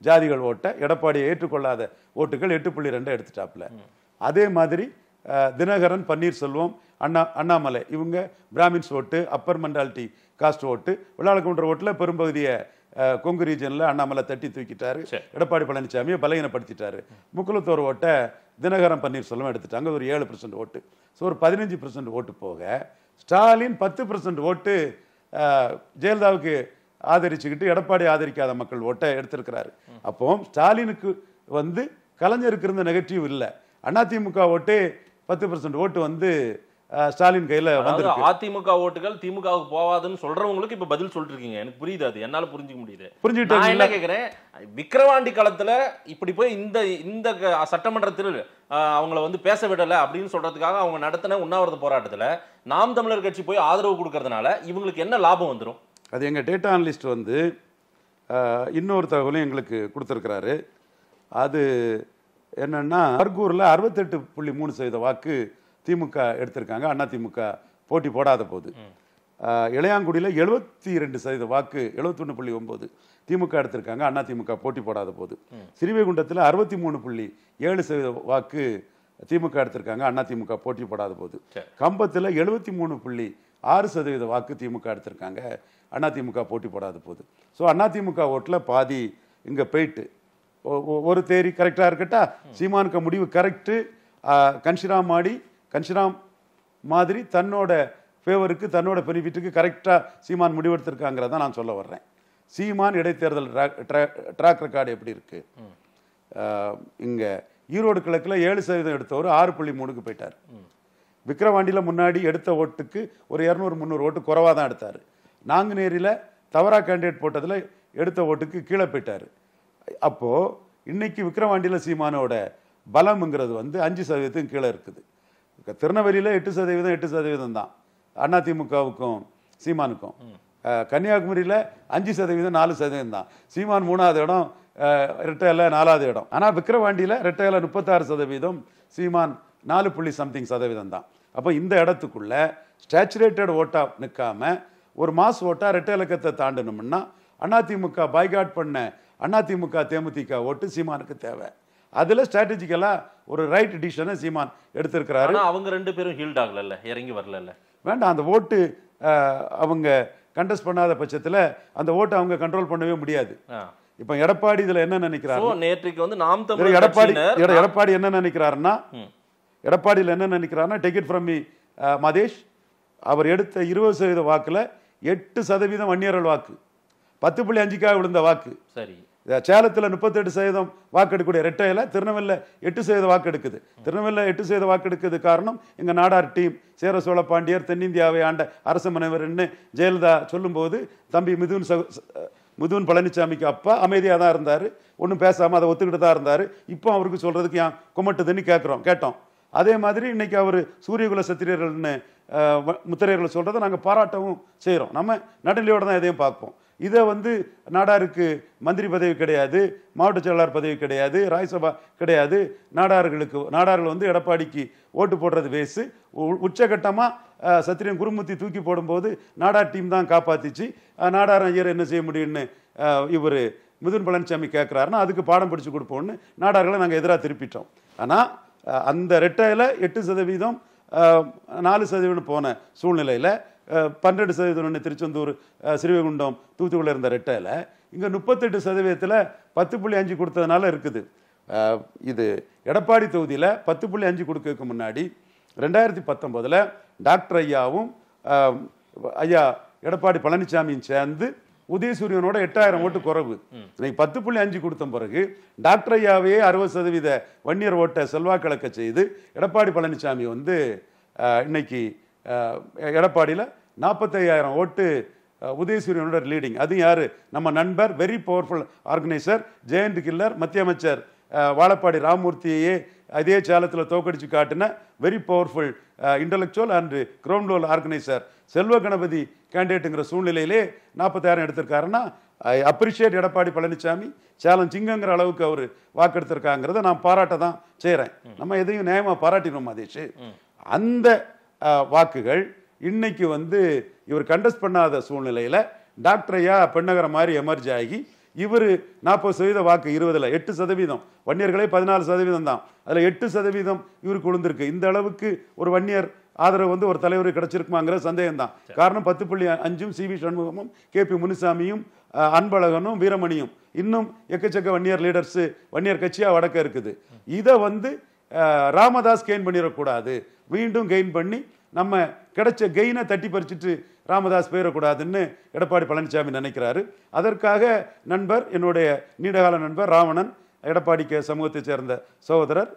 ஜாதிகள் ஓட்டை எடப்பாடியை ஏற்றுக்கொள்ளாத ஓட்டுகள் எட்டு புள்ளி ரெண்டை எடுத்துட்டாப்புல அதே மாதிரி தினகரன் பன்னீர்செல்வம் அண்ணா அண்ணாமலை இவங்க பிராமின்ஸ் ஓட்டு அப்பர் மண்டாலிட்டி காஸ்ட் ஓட்டு விளாளக்குன்ற ஓட்டில் பெரும்பகுதியை கொங்கு ரீஜனில் அண்ணாமலை தட்டி தூக்கிட்டாரு எடப்பாடி பழனிசாமியை பலகீனப்படுத்திட்டாரு முக்குளத்தோர் ஓட்டை தினகரன் பன்னீர்செல்வம் எடுத்துட்டாங்க ஒரு ஏழு பர்சன்ட் ஓட்டு ஸோ ஒரு பதினஞ்சு பர்சன்ட் ஓட்டு போக ஸ்டாலின் பத்து பர்சன்ட் ஓட்டு ஜெயலலிதாவுக்கு ஆதரிச்சுக்கிட்டு எடப்பாடி ஆதரிக்காத மக்கள் ஓட்டை எடுத்திருக்கிறாரு அப்போ ஸ்டாலினுக்கு வந்து கலைஞருக்கு இருந்த நெகட்டிவ் இல்லை அதிமுக ஓட்டு பத்து பர்சன்ட் ஓட்டு வந்து ஸ்டாலின் கையில் வந்து அதிமுக ஓட்டுகள் திமுகவுக்கு போவாதுன்னு சொல்றவங்களுக்கு இப்போ பதில் சொல்லிருக்கீங்க எனக்கு புரியுது அது என்னால் புரிஞ்சுக்க முடியுது புரிஞ்சுக்கிட்டு நான் என்ன கேட்குறேன் விக்கிரவாண்டி காலத்தில் இப்படி போய் இந்த இந்த சட்டமன்றத்தில் அவங்கள வந்து பேச விடலை அப்படின்னு சொல்றதுக்காக அவங்க நடத்தின உண்ணாவிரத போராட்டத்தில் நாம் தமிழர் கட்சி போய் ஆதரவு கொடுக்கறதுனால இவங்களுக்கு என்ன லாபம் வந்துடும் அது எங்கள் டேட்டா அனலிஸ்ட் வந்து இன்னொரு தகவலும் எங்களுக்கு கொடுத்துருக்கிறாரு அது என்னன்னா பர்கூரில் அறுபத்தெட்டு புள்ளி மூணு சதவீத வாக்கு திமுக எடுத்திருக்காங்க அண்ணா திமுக போட்டி போடாத போது இளையாங்குடியில் எழுபத்தி ரெண்டு சதவீத வாக்கு எழுபத்தொன்று புள்ளி ஒம்பது திமுக எடுத்திருக்காங்க அண்ணா திமுக போட்டி போடாத போது சிறுவைகுண்டத்தில் அறுபத்தி மூணு புள்ளி ஏழு சதவீத வாக்கு திமுக எடுத்திருக்காங்க அண்ணா திமுக போட்டி போடாத போது கம்பத்தில் எழுபத்தி மூணு புள்ளி ஆறு சதவீத வாக்கு திமுக எடுத்திருக்காங்க அண்ணா திமுக போட்டி போடாத போது ஸோ அண்ணா திமுக ஓட்டில் பாதி இங்கே போயிட்டு ஒரு தேரி கரெக்டாக இருக்கட்டா சீமானுக்கு முடிவு கரெக்டு கன்ஷிராமாடி கன்சிராம் மாதிரி தன்னோட ஃபேவருக்கு தன்னோட பெனிஃபிட்டுக்கு கரெக்டாக சீமான் முடிவெடுத்திருக்காங்கிறத நான் சொல்ல வர்றேன் சீமான் இடைத்தேர்தல் ட்ராக் ரெக்கார்டு எப்படி இருக்குது இங்கே ஈரோடு கிழக்கில் ஏழு சதவீதம் எடுத்தவர் ஆறு புள்ளி மூணுக்கு போயிட்டார் விக்ரவாண்டியில் முன்னாடி எடுத்த ஓட்டுக்கு ஒரு இரநூறு முந்நூறு ஓட்டு குறவாக தான் எடுத்தார் நாங்குநேரியில் தவறாக கேண்டிடேட் போட்டதில் எடுத்த ஓட்டுக்கு கீழே போயிட்டார் அப்போது இன்னைக்கு விக்ரவாண்டியில் சீமானோட பலம்ங்கிறது வந்து அஞ்சு சதவீதத்துக்கு கீழே இருக்குது திருநெல்வேலியில் எட்டு சதவீதம் எட்டு சதவீதம் தான் அதிமுகவுக்கும் சீமானுக்கும் கன்னியாகுமரியில் அஞ்சு சதவீதம் நாலு சதவீதம் தான் சீமான் மூணாவது இடம் ரெட்டையில் நாலாவது இடம் ஆனால் விக்கிரவாண்டியில் ரெட்டையில் முப்பத்தாறு சதவீதம் சீமான் நாலு புள்ளி சம்திங் சதவீதம் தான் அப்போ இந்த இடத்துக்குள்ள ஸ்டாச்சுரேட்டட் ஓட்டாக நிற்காம ஒரு மாசு ஓட்டாக ரெட்டை இலக்கத்தை தாண்டணும்னா அதிமுக பாய்காட் பண்ண அதிமுக தேமுதிக ஓட்டு சீமானுக்கு தேவை அதில் ஸ்ட்ராட்டஜிக்கலாக ஒரு ரைட் டிசிஷனை சீமான் எடுத்திருக்கிறாரு அவங்க ரெண்டு பேரும் ஹீல்ட் ஆகலல்ல இறங்கி வரலல்ல வேண்டாம் அந்த ஓட்டு அவங்க கண்டஸ்ட் பண்ணாத பட்சத்தில் அந்த ஓட்டை அவங்க கண்ட்ரோல் பண்ணவே முடியாது இப்போ எடப்பாடி இதில் என்ன நினைக்கிறாரு நேற்றுக்கு வந்து நாம் தமிழ் எடப்பாடி எடப்பாடி என்ன நினைக்கிறாருன்னா எடப்பாடியில் என்ன நினைக்கிறாருன்னா டெக்கெட் ஃப்ரம் மி மதேஷ் அவர் எடுத்த இருபது சதவீத வாக்கில் எட்டு சதவீதம் வன்னியரல் வாக்கு பத்து புள்ளி அஞ்சுக்காக விழுந்த வாக்கு சரி சேலத்தில் முப்பத்தெட்டு சதவீதம் வாக்கெடுக்கக்கூடிய ரெட்டையில் திருநெல்வேலியில் எட்டு சதவீதம் வாக்கெடுக்குது திருநெல்வேலியில் எட்டு சதவீத வாக்கெடுக்கிறது காரணம் எங்கள் நாடார் டீம் சேர சோழ பாண்டியர் தென்னிந்தியாவை ஆண்ட அரச மனைவர்னு ஜெயலலிதா சொல்லும்போது தம்பி மிதுன் சகு முதுவன் பழனிசாமிக்கு அப்பா அமைதியாக தான் இருந்தார் ஒன்றும் பேசாமல் அதை ஒத்துக்கிட்டு தான் இருந்தார் இப்போ அவருக்கு சொல்கிறதுக்கு ஏன் குமட்டுதுன்னு கேட்குறோம் கேட்டோம் அதே மாதிரி இன்னைக்கு அவர் சூரியகுல சத்திரியர்கள்னு முத்திரையர்கள் சொல்கிறத நாங்கள் பாராட்டவும் செய்கிறோம் நம்ம நடுநிலையோடு தான் எதையும் பார்ப்போம் இதை வந்து நாடாருக்கு மந்திரி பதவி கிடையாது மாவட்ட செயலாளர் பதவி கிடையாது ராஜ்சபா கிடையாது நாடார்களுக்கு நாடார்கள் வந்து எடப்பாடிக்கு ஓட்டு போடுறது வேஸ்ட்டு உச்சகட்டமாக சத்திரியன் குருமூர்த்தி தூக்கி போடும்போது நாடார் டீம் தான் காப்பாற்றிச்சு நாடார் ஐயர் என்ன செய்ய முடியும்னு இவர் முதன் பழனிசாமி கேட்குறாருன்னா அதுக்கு பாடம் பிடிச்சி கொடுப்போம்னு நாடார்களை நாங்கள் எதிராக திருப்பிட்டோம் ஆனால் அந்த ரெட்டையில் எட்டு சதவீதம் நாலு சதவீதம் போன சூழ்நிலையில் பன்னெண்டு சதவீதம் ஒன்று திருச்செந்தூர் சிறுவைகுண்டம் தூத்துக்குள்ள இருந்த ரெட்டையில் இங்கே முப்பத்தெட்டு சதவீதத்தில் பத்து புள்ளி அஞ்சு கொடுத்ததுனால இருக்குது இது எடப்பாடி தொகுதியில் பத்து புள்ளி அஞ்சு கொடுக்கறதுக்கு முன்னாடி ரெண்டாயிரத்தி பத்தொம்போதில் டாக்டர் ஐயாவும் ஐயா எடப்பாடி பழனிசாமியும் சேர்ந்து உதயசூரியனோட எட்டாயிரம் ஓட்டு குறவு இன்னைக்கு பத்து புள்ளி அஞ்சு கொடுத்த பிறகு டாக்டர் ஐயாவையே அறுபது சதவீத வன்னியர் ஓட்டை செல்வாக்கிழக்க செய்து எடப்பாடி பழனிசாமி வந்து இன்னைக்கு எடப்பாடியில் நாற்பத்தையாயிரம் ஓட்டு உதயசூரியனோட லீடிங் அது யார் நம்ம நண்பர் வெரி பவர்ஃபுல் ஆர்கனைசர் ஜெயந்த் கில்லர் மத்திய அமைச்சர் வாழப்பாடி ராமமூர்த்தியையே அதே சேலத்தில் தோக்கடிச்சு காட்டின very powerful intellectual and ground level organiser Selva Ganapathi கேண்டிடேட்டுங்கிற சூழ்நிலையிலே நாற்பத்தாயிரம் எடுத்திருக்காருன்னா ஐ அப்ரிஷியேட் எடப்பாடி பழனிசாமி சேலம் சிங்கங்கிற அளவுக்கு அவர் வாக்கெடுத்திருக்காங்கிறத நான் பாராட்ட தான் செய்கிறேன் நம்ம எதையும் நியாயமாக பாராட்டினோம் அதேஷ் அந்த வாக்குகள் இன்னைக்கு வந்து இவர் கண்டஸ்ட் பண்ணாத சூழ்நிலையில் டாக்டரையா பெண்ணகர மாதிரி எமர்ஜி ஆகி இவர் நாற்பது சதவீத வாக்கு இருபதில் எட்டு சதவீதம் வன்னியர்களே பதினாலு சதவீதம் தான் அதில் எட்டு சதவீதம் இவருக்கு விழுந்திருக்கு இந்த அளவுக்கு ஒரு வன்னியர் ஆதரவு வந்து ஒரு தலைவர் கிடைச்சிருக்குமாங்கிற சந்தேகம் தான் காரணம் பத்து புள்ளி அஞ்சும் சி வி சண்முகமும் கே பி முனுசாமியும் அன்பழகனும் வீரமணியும் இன்னும் எக்கச்சக்க வன்னியர் லீடர்ஸு வன்னியர் கட்சியாக வடக்க இருக்குது இதை வந்து ராமதாஸ் கெயின் பண்ணிடக்கூடாது மீண்டும் கெயின் பண்ணி நம்ம கிடைச்ச கெயினை தட்டி பறிச்சுட்டு ராமதாஸ் போயிடக்கூடாதுன்னு எடப்பாடி பழனிசாமி நினைக்கிறாரு அதற்காக நண்பர் என்னுடைய நீண்டகால நண்பர் ராவணன் எடப்பாடிக்கு சமூகத்தை சேர்ந்த சகோதரர்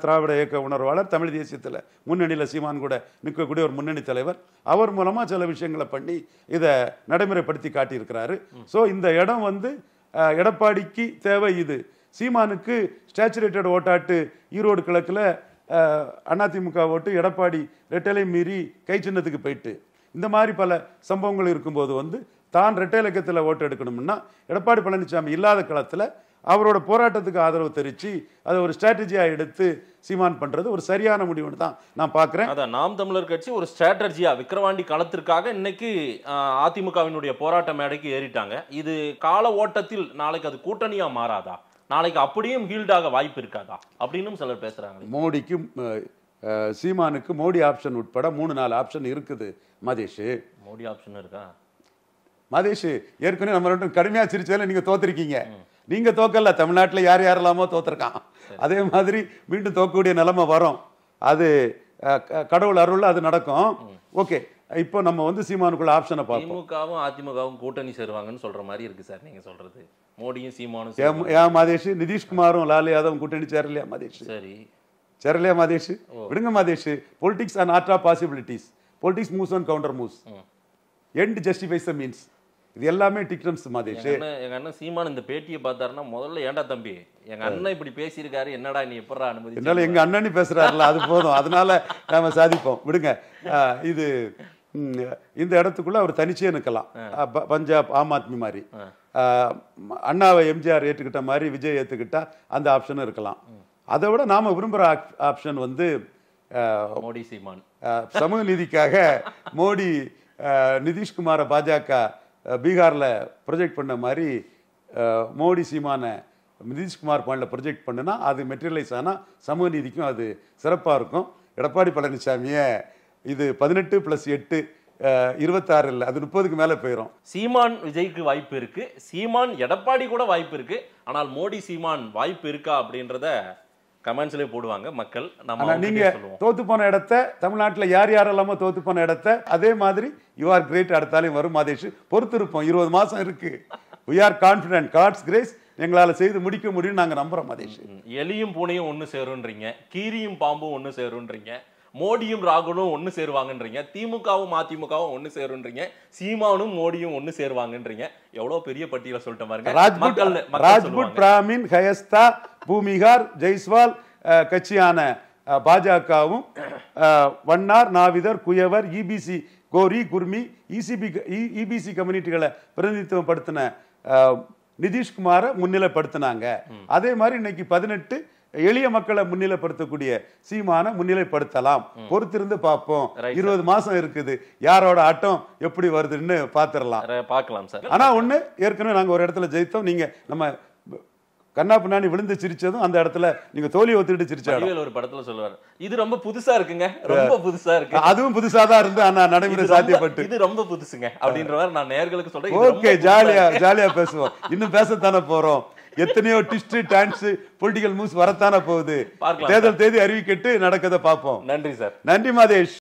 திராவிட இயக்க உணர்வாளர் தமிழ் தேசியத்தில் முன்னணியில் சீமான் கூட நிற்கக்கூடிய ஒரு முன்னணி தலைவர் அவர் மூலமாக சில விஷயங்களை பண்ணி இதை நடைமுறைப்படுத்தி காட்டியிருக்கிறாரு ஸோ இந்த இடம் வந்து எடப்பாடிக்கு தேவை இது சீமானுக்கு ஸ்டேச்சுரேட்டட் ஓட்டாட்டு ஈரோடு கிழக்கில் அதிமுக ஓட்டு எடப்பாடி ரெட்டலை மீறி கை சின்னத்துக்கு போயிட்டு இந்த மாதிரி பல சம்பவங்கள் இருக்கும்போது வந்து தான் ரெட்டை இலக்கத்தில் ஓட்டு எடுக்கணும்னா எடப்பாடி பழனிசாமி இல்லாத காலத்தில் அவரோட போராட்டத்துக்கு ஆதரவு தெரிச்சு அதை ஒரு ஸ்ட்ராட்டஜியாக எடுத்து சீமான் பண்ணுறது ஒரு சரியான முடிவுன்னு தான் நான் பார்க்குறேன் அதான் நாம் தமிழர் கட்சி ஒரு ஸ்ட்ராட்டஜியாக விக்கிரவாண்டி களத்திற்காக இன்னைக்கு அதிமுகவினுடைய போராட்ட மேடைக்கு ஏறிட்டாங்க இது கால ஓட்டத்தில் நாளைக்கு அது கூட்டணியாக மாறாதா நாளைக்கு அப்படியும் ஹீல்டாக வாய்ப்பு இருக்காதா அப்படின்னு சிலர் பேசுறாங்க மோடிக்கு சீமானுக்கு மோடி ஆப்ஷன் உட்பட மூணு நாலு ஆப்ஷன் இருக்குது மதேஷ் மோடி ஆப்ஷன் இருக்கா மதேஷ் ஏற்கனவே நம்ம ரெண்டும் கடுமையா சிரிச்சால நீங்க தோத்துருக்கீங்க நீங்க தோக்கல தமிழ்நாட்டில் யார் யாரெல்லாமோ தோத்துருக்கான் அதே மாதிரி மீண்டும் தோக்கக்கூடிய நிலைமை வரும் அது கடவுள் அருள் அது நடக்கும் ஓகே இப்போ நம்ம வந்து சீமானுக்குள்ள ஆப்ஷனை பார்ப்போம் திமுகவும் அதிமுகவும் கூட்டணி சேருவாங்கன்னு சொல்ற மாதிரி இருக்கு சார் நீங்க சொல்றது மோடியும் சீமானும் ஏன் மாதேஷ் நிதிஷ்குமாரும் லாலு யாதவ் கூட்டணி சேரலையா மாதேஷ் சரி சேரலையா மாதேஷ் விடுங்க Madhesh politics and art of possibilities politics moves and counter moves end justifies the means இது எல்லாமே டிக்டம்ஸ் மாதேஷ் எங்க அண்ணன் சீமான் இந்த பேட்டியை பார்த்தாருன்னா முதல்ல ஏண்டா தம்பி எங்க அண்ணன் இப்படி பேசியிருக்காரு என்னடா நீ எப்படா அனுமதி என்னால எங்க அண்ணன் பேசுறாருல அது போதும் அதனால நாம சாதிப்போம் விடுங்க இது இந்த இடத்துக்குள்ள அவர் தனிச்சே நிற்கலாம் பஞ்சாப் ஆம் ஆத்மி மாதிரி அண்ணாவை எம்ஜிஆர் ஏற்றுக்கிட்ட மாதிரி விஜய் ஏற்றுக்கிட்டா அந்த ஆப்ஷனும் இருக்கலாம் அதை விட நாம விரும்புகிற ஆப்ஷன் வந்து மோடி சீமான் சமூக நீதிக்காக மோடி நிதிஷ்குமார பாஜக பீகாரில் ப்ரொஜெக்ட் பண்ண மாதிரி மோடி சீமானை நிதிஷ்குமார் பாண்டில் ப்ரொஜெக்ட் பண்ணுனா அது மெட்டீரியலைஸ் ஆனால் சமூக நீதிக்கும் அது சிறப்பாக இருக்கும் எடப்பாடி பழனிசாமியை இது பதினெட்டு பிளஸ் எட்டு இருபத்தாறு இல்லை அது முப்பதுக்கு மேலே போயிடும் சீமான் விஜய்க்கு வாய்ப்பு இருக்கு சீமான் எடப்பாடி கூட வாய்ப்பு இருக்கு ஆனால் மோடி சீமான் வாய்ப்பு இருக்கா அப்படின்றத கமெண்ட்ஸ்லேயே போடுவாங்க மக்கள் நம்ம நீங்க தோத்து போன இடத்த தமிழ்நாட்டில் யார் யாரெல்லாமோ தோத்து போன இடத்த அதே மாதிரி யூ ஆர் கிரேட் அடுத்தாலையும் வரும் மாதேஷ் இருப்போம் இருபது மாதம் இருக்கு we are confident God's grace எங்களால் செய்து முடிக்க முடியும்னு நாங்கள் நம்புகிறோம் மதேஷ் எலியும் பூனையும் ஒன்று சேருன்றீங்க கீரியும் பாம்பும் ஒன்று சேருன்றீங்க மோடியும் ராகுலும் ஒன்று சேருவாங்கன்றீங்க திமுகவும் அதிமுகவும் ஒன்று சேருன்றீங்க சீமானும் மோடியும் ஒன்று சேருவாங்கன்றீங்க எவ்வளோ பெரிய பட்டியலை சொல்லிட்டேன் பாருங்க ராஜ்புட் ராஜ்புட் பிராமின் ஹயஸ்தா பூமிகார் ஜெய்ஸ்வால் கட்சியான பாஜகவும் வண்ணார் நாவிதர் குயவர் இபிசி கோரி குர்மி இசிபி இபிசி கம்யூனிட்டிகளை பிரதிநிதித்துவப்படுத்தின நிதிஷ்குமாரை முன்னிலைப்படுத்தினாங்க அதே மாதிரி இன்னைக்கு பதினெட்டு எளிய மக்களை முன்னிலைப்படுத்தக்கூடிய சீமான முன்னிலைப்படுத்தலாம் பொறுத்திருந்து பார்ப்போம் இருபது மாசம் இருக்குது யாரோட ஆட்டம் எப்படி வருதுன்னு பாத்திரலாம் பார்க்கலாம் சார் ஆனா ஒண்ணு ஏற்கனவே நாங்க ஒரு இடத்துல ஜெயித்தோம் நீங்க நம்ம கண்ணா பின்னாடி விழுந்து சிரிச்சதும் அந்த இடத்துல நீங்க தோழி ஒத்துட்டு சிரிச்சாங்க ஒரு படத்துல சொல்லுவாரு இது ரொம்ப புதுசா இருக்குங்க ரொம்ப புதுசா இருக்கு அதுவும் புதுசா தான் இருந்து ஆனா நடைமுறை சாத்தியப்பட்டு இது ரொம்ப புதுசுங்க அப்படின்ற மாதிரி நான் நேர்களுக்கு சொல்றேன் ஓகே ஜாலியா ஜாலியா பேசுவோம் இன்னும் பேசத்தானே போறோம் எத்தனையோ டிஸ்ட் டான்ஸ் பொலிட்டிக்கல் மூவ்ஸ் வரத்தான போகுது தேர்தல் தேதி அறிவிக்கட்டு நடக்கதை பார்ப்போம் நன்றி சார் நன்றி மாதேஷ்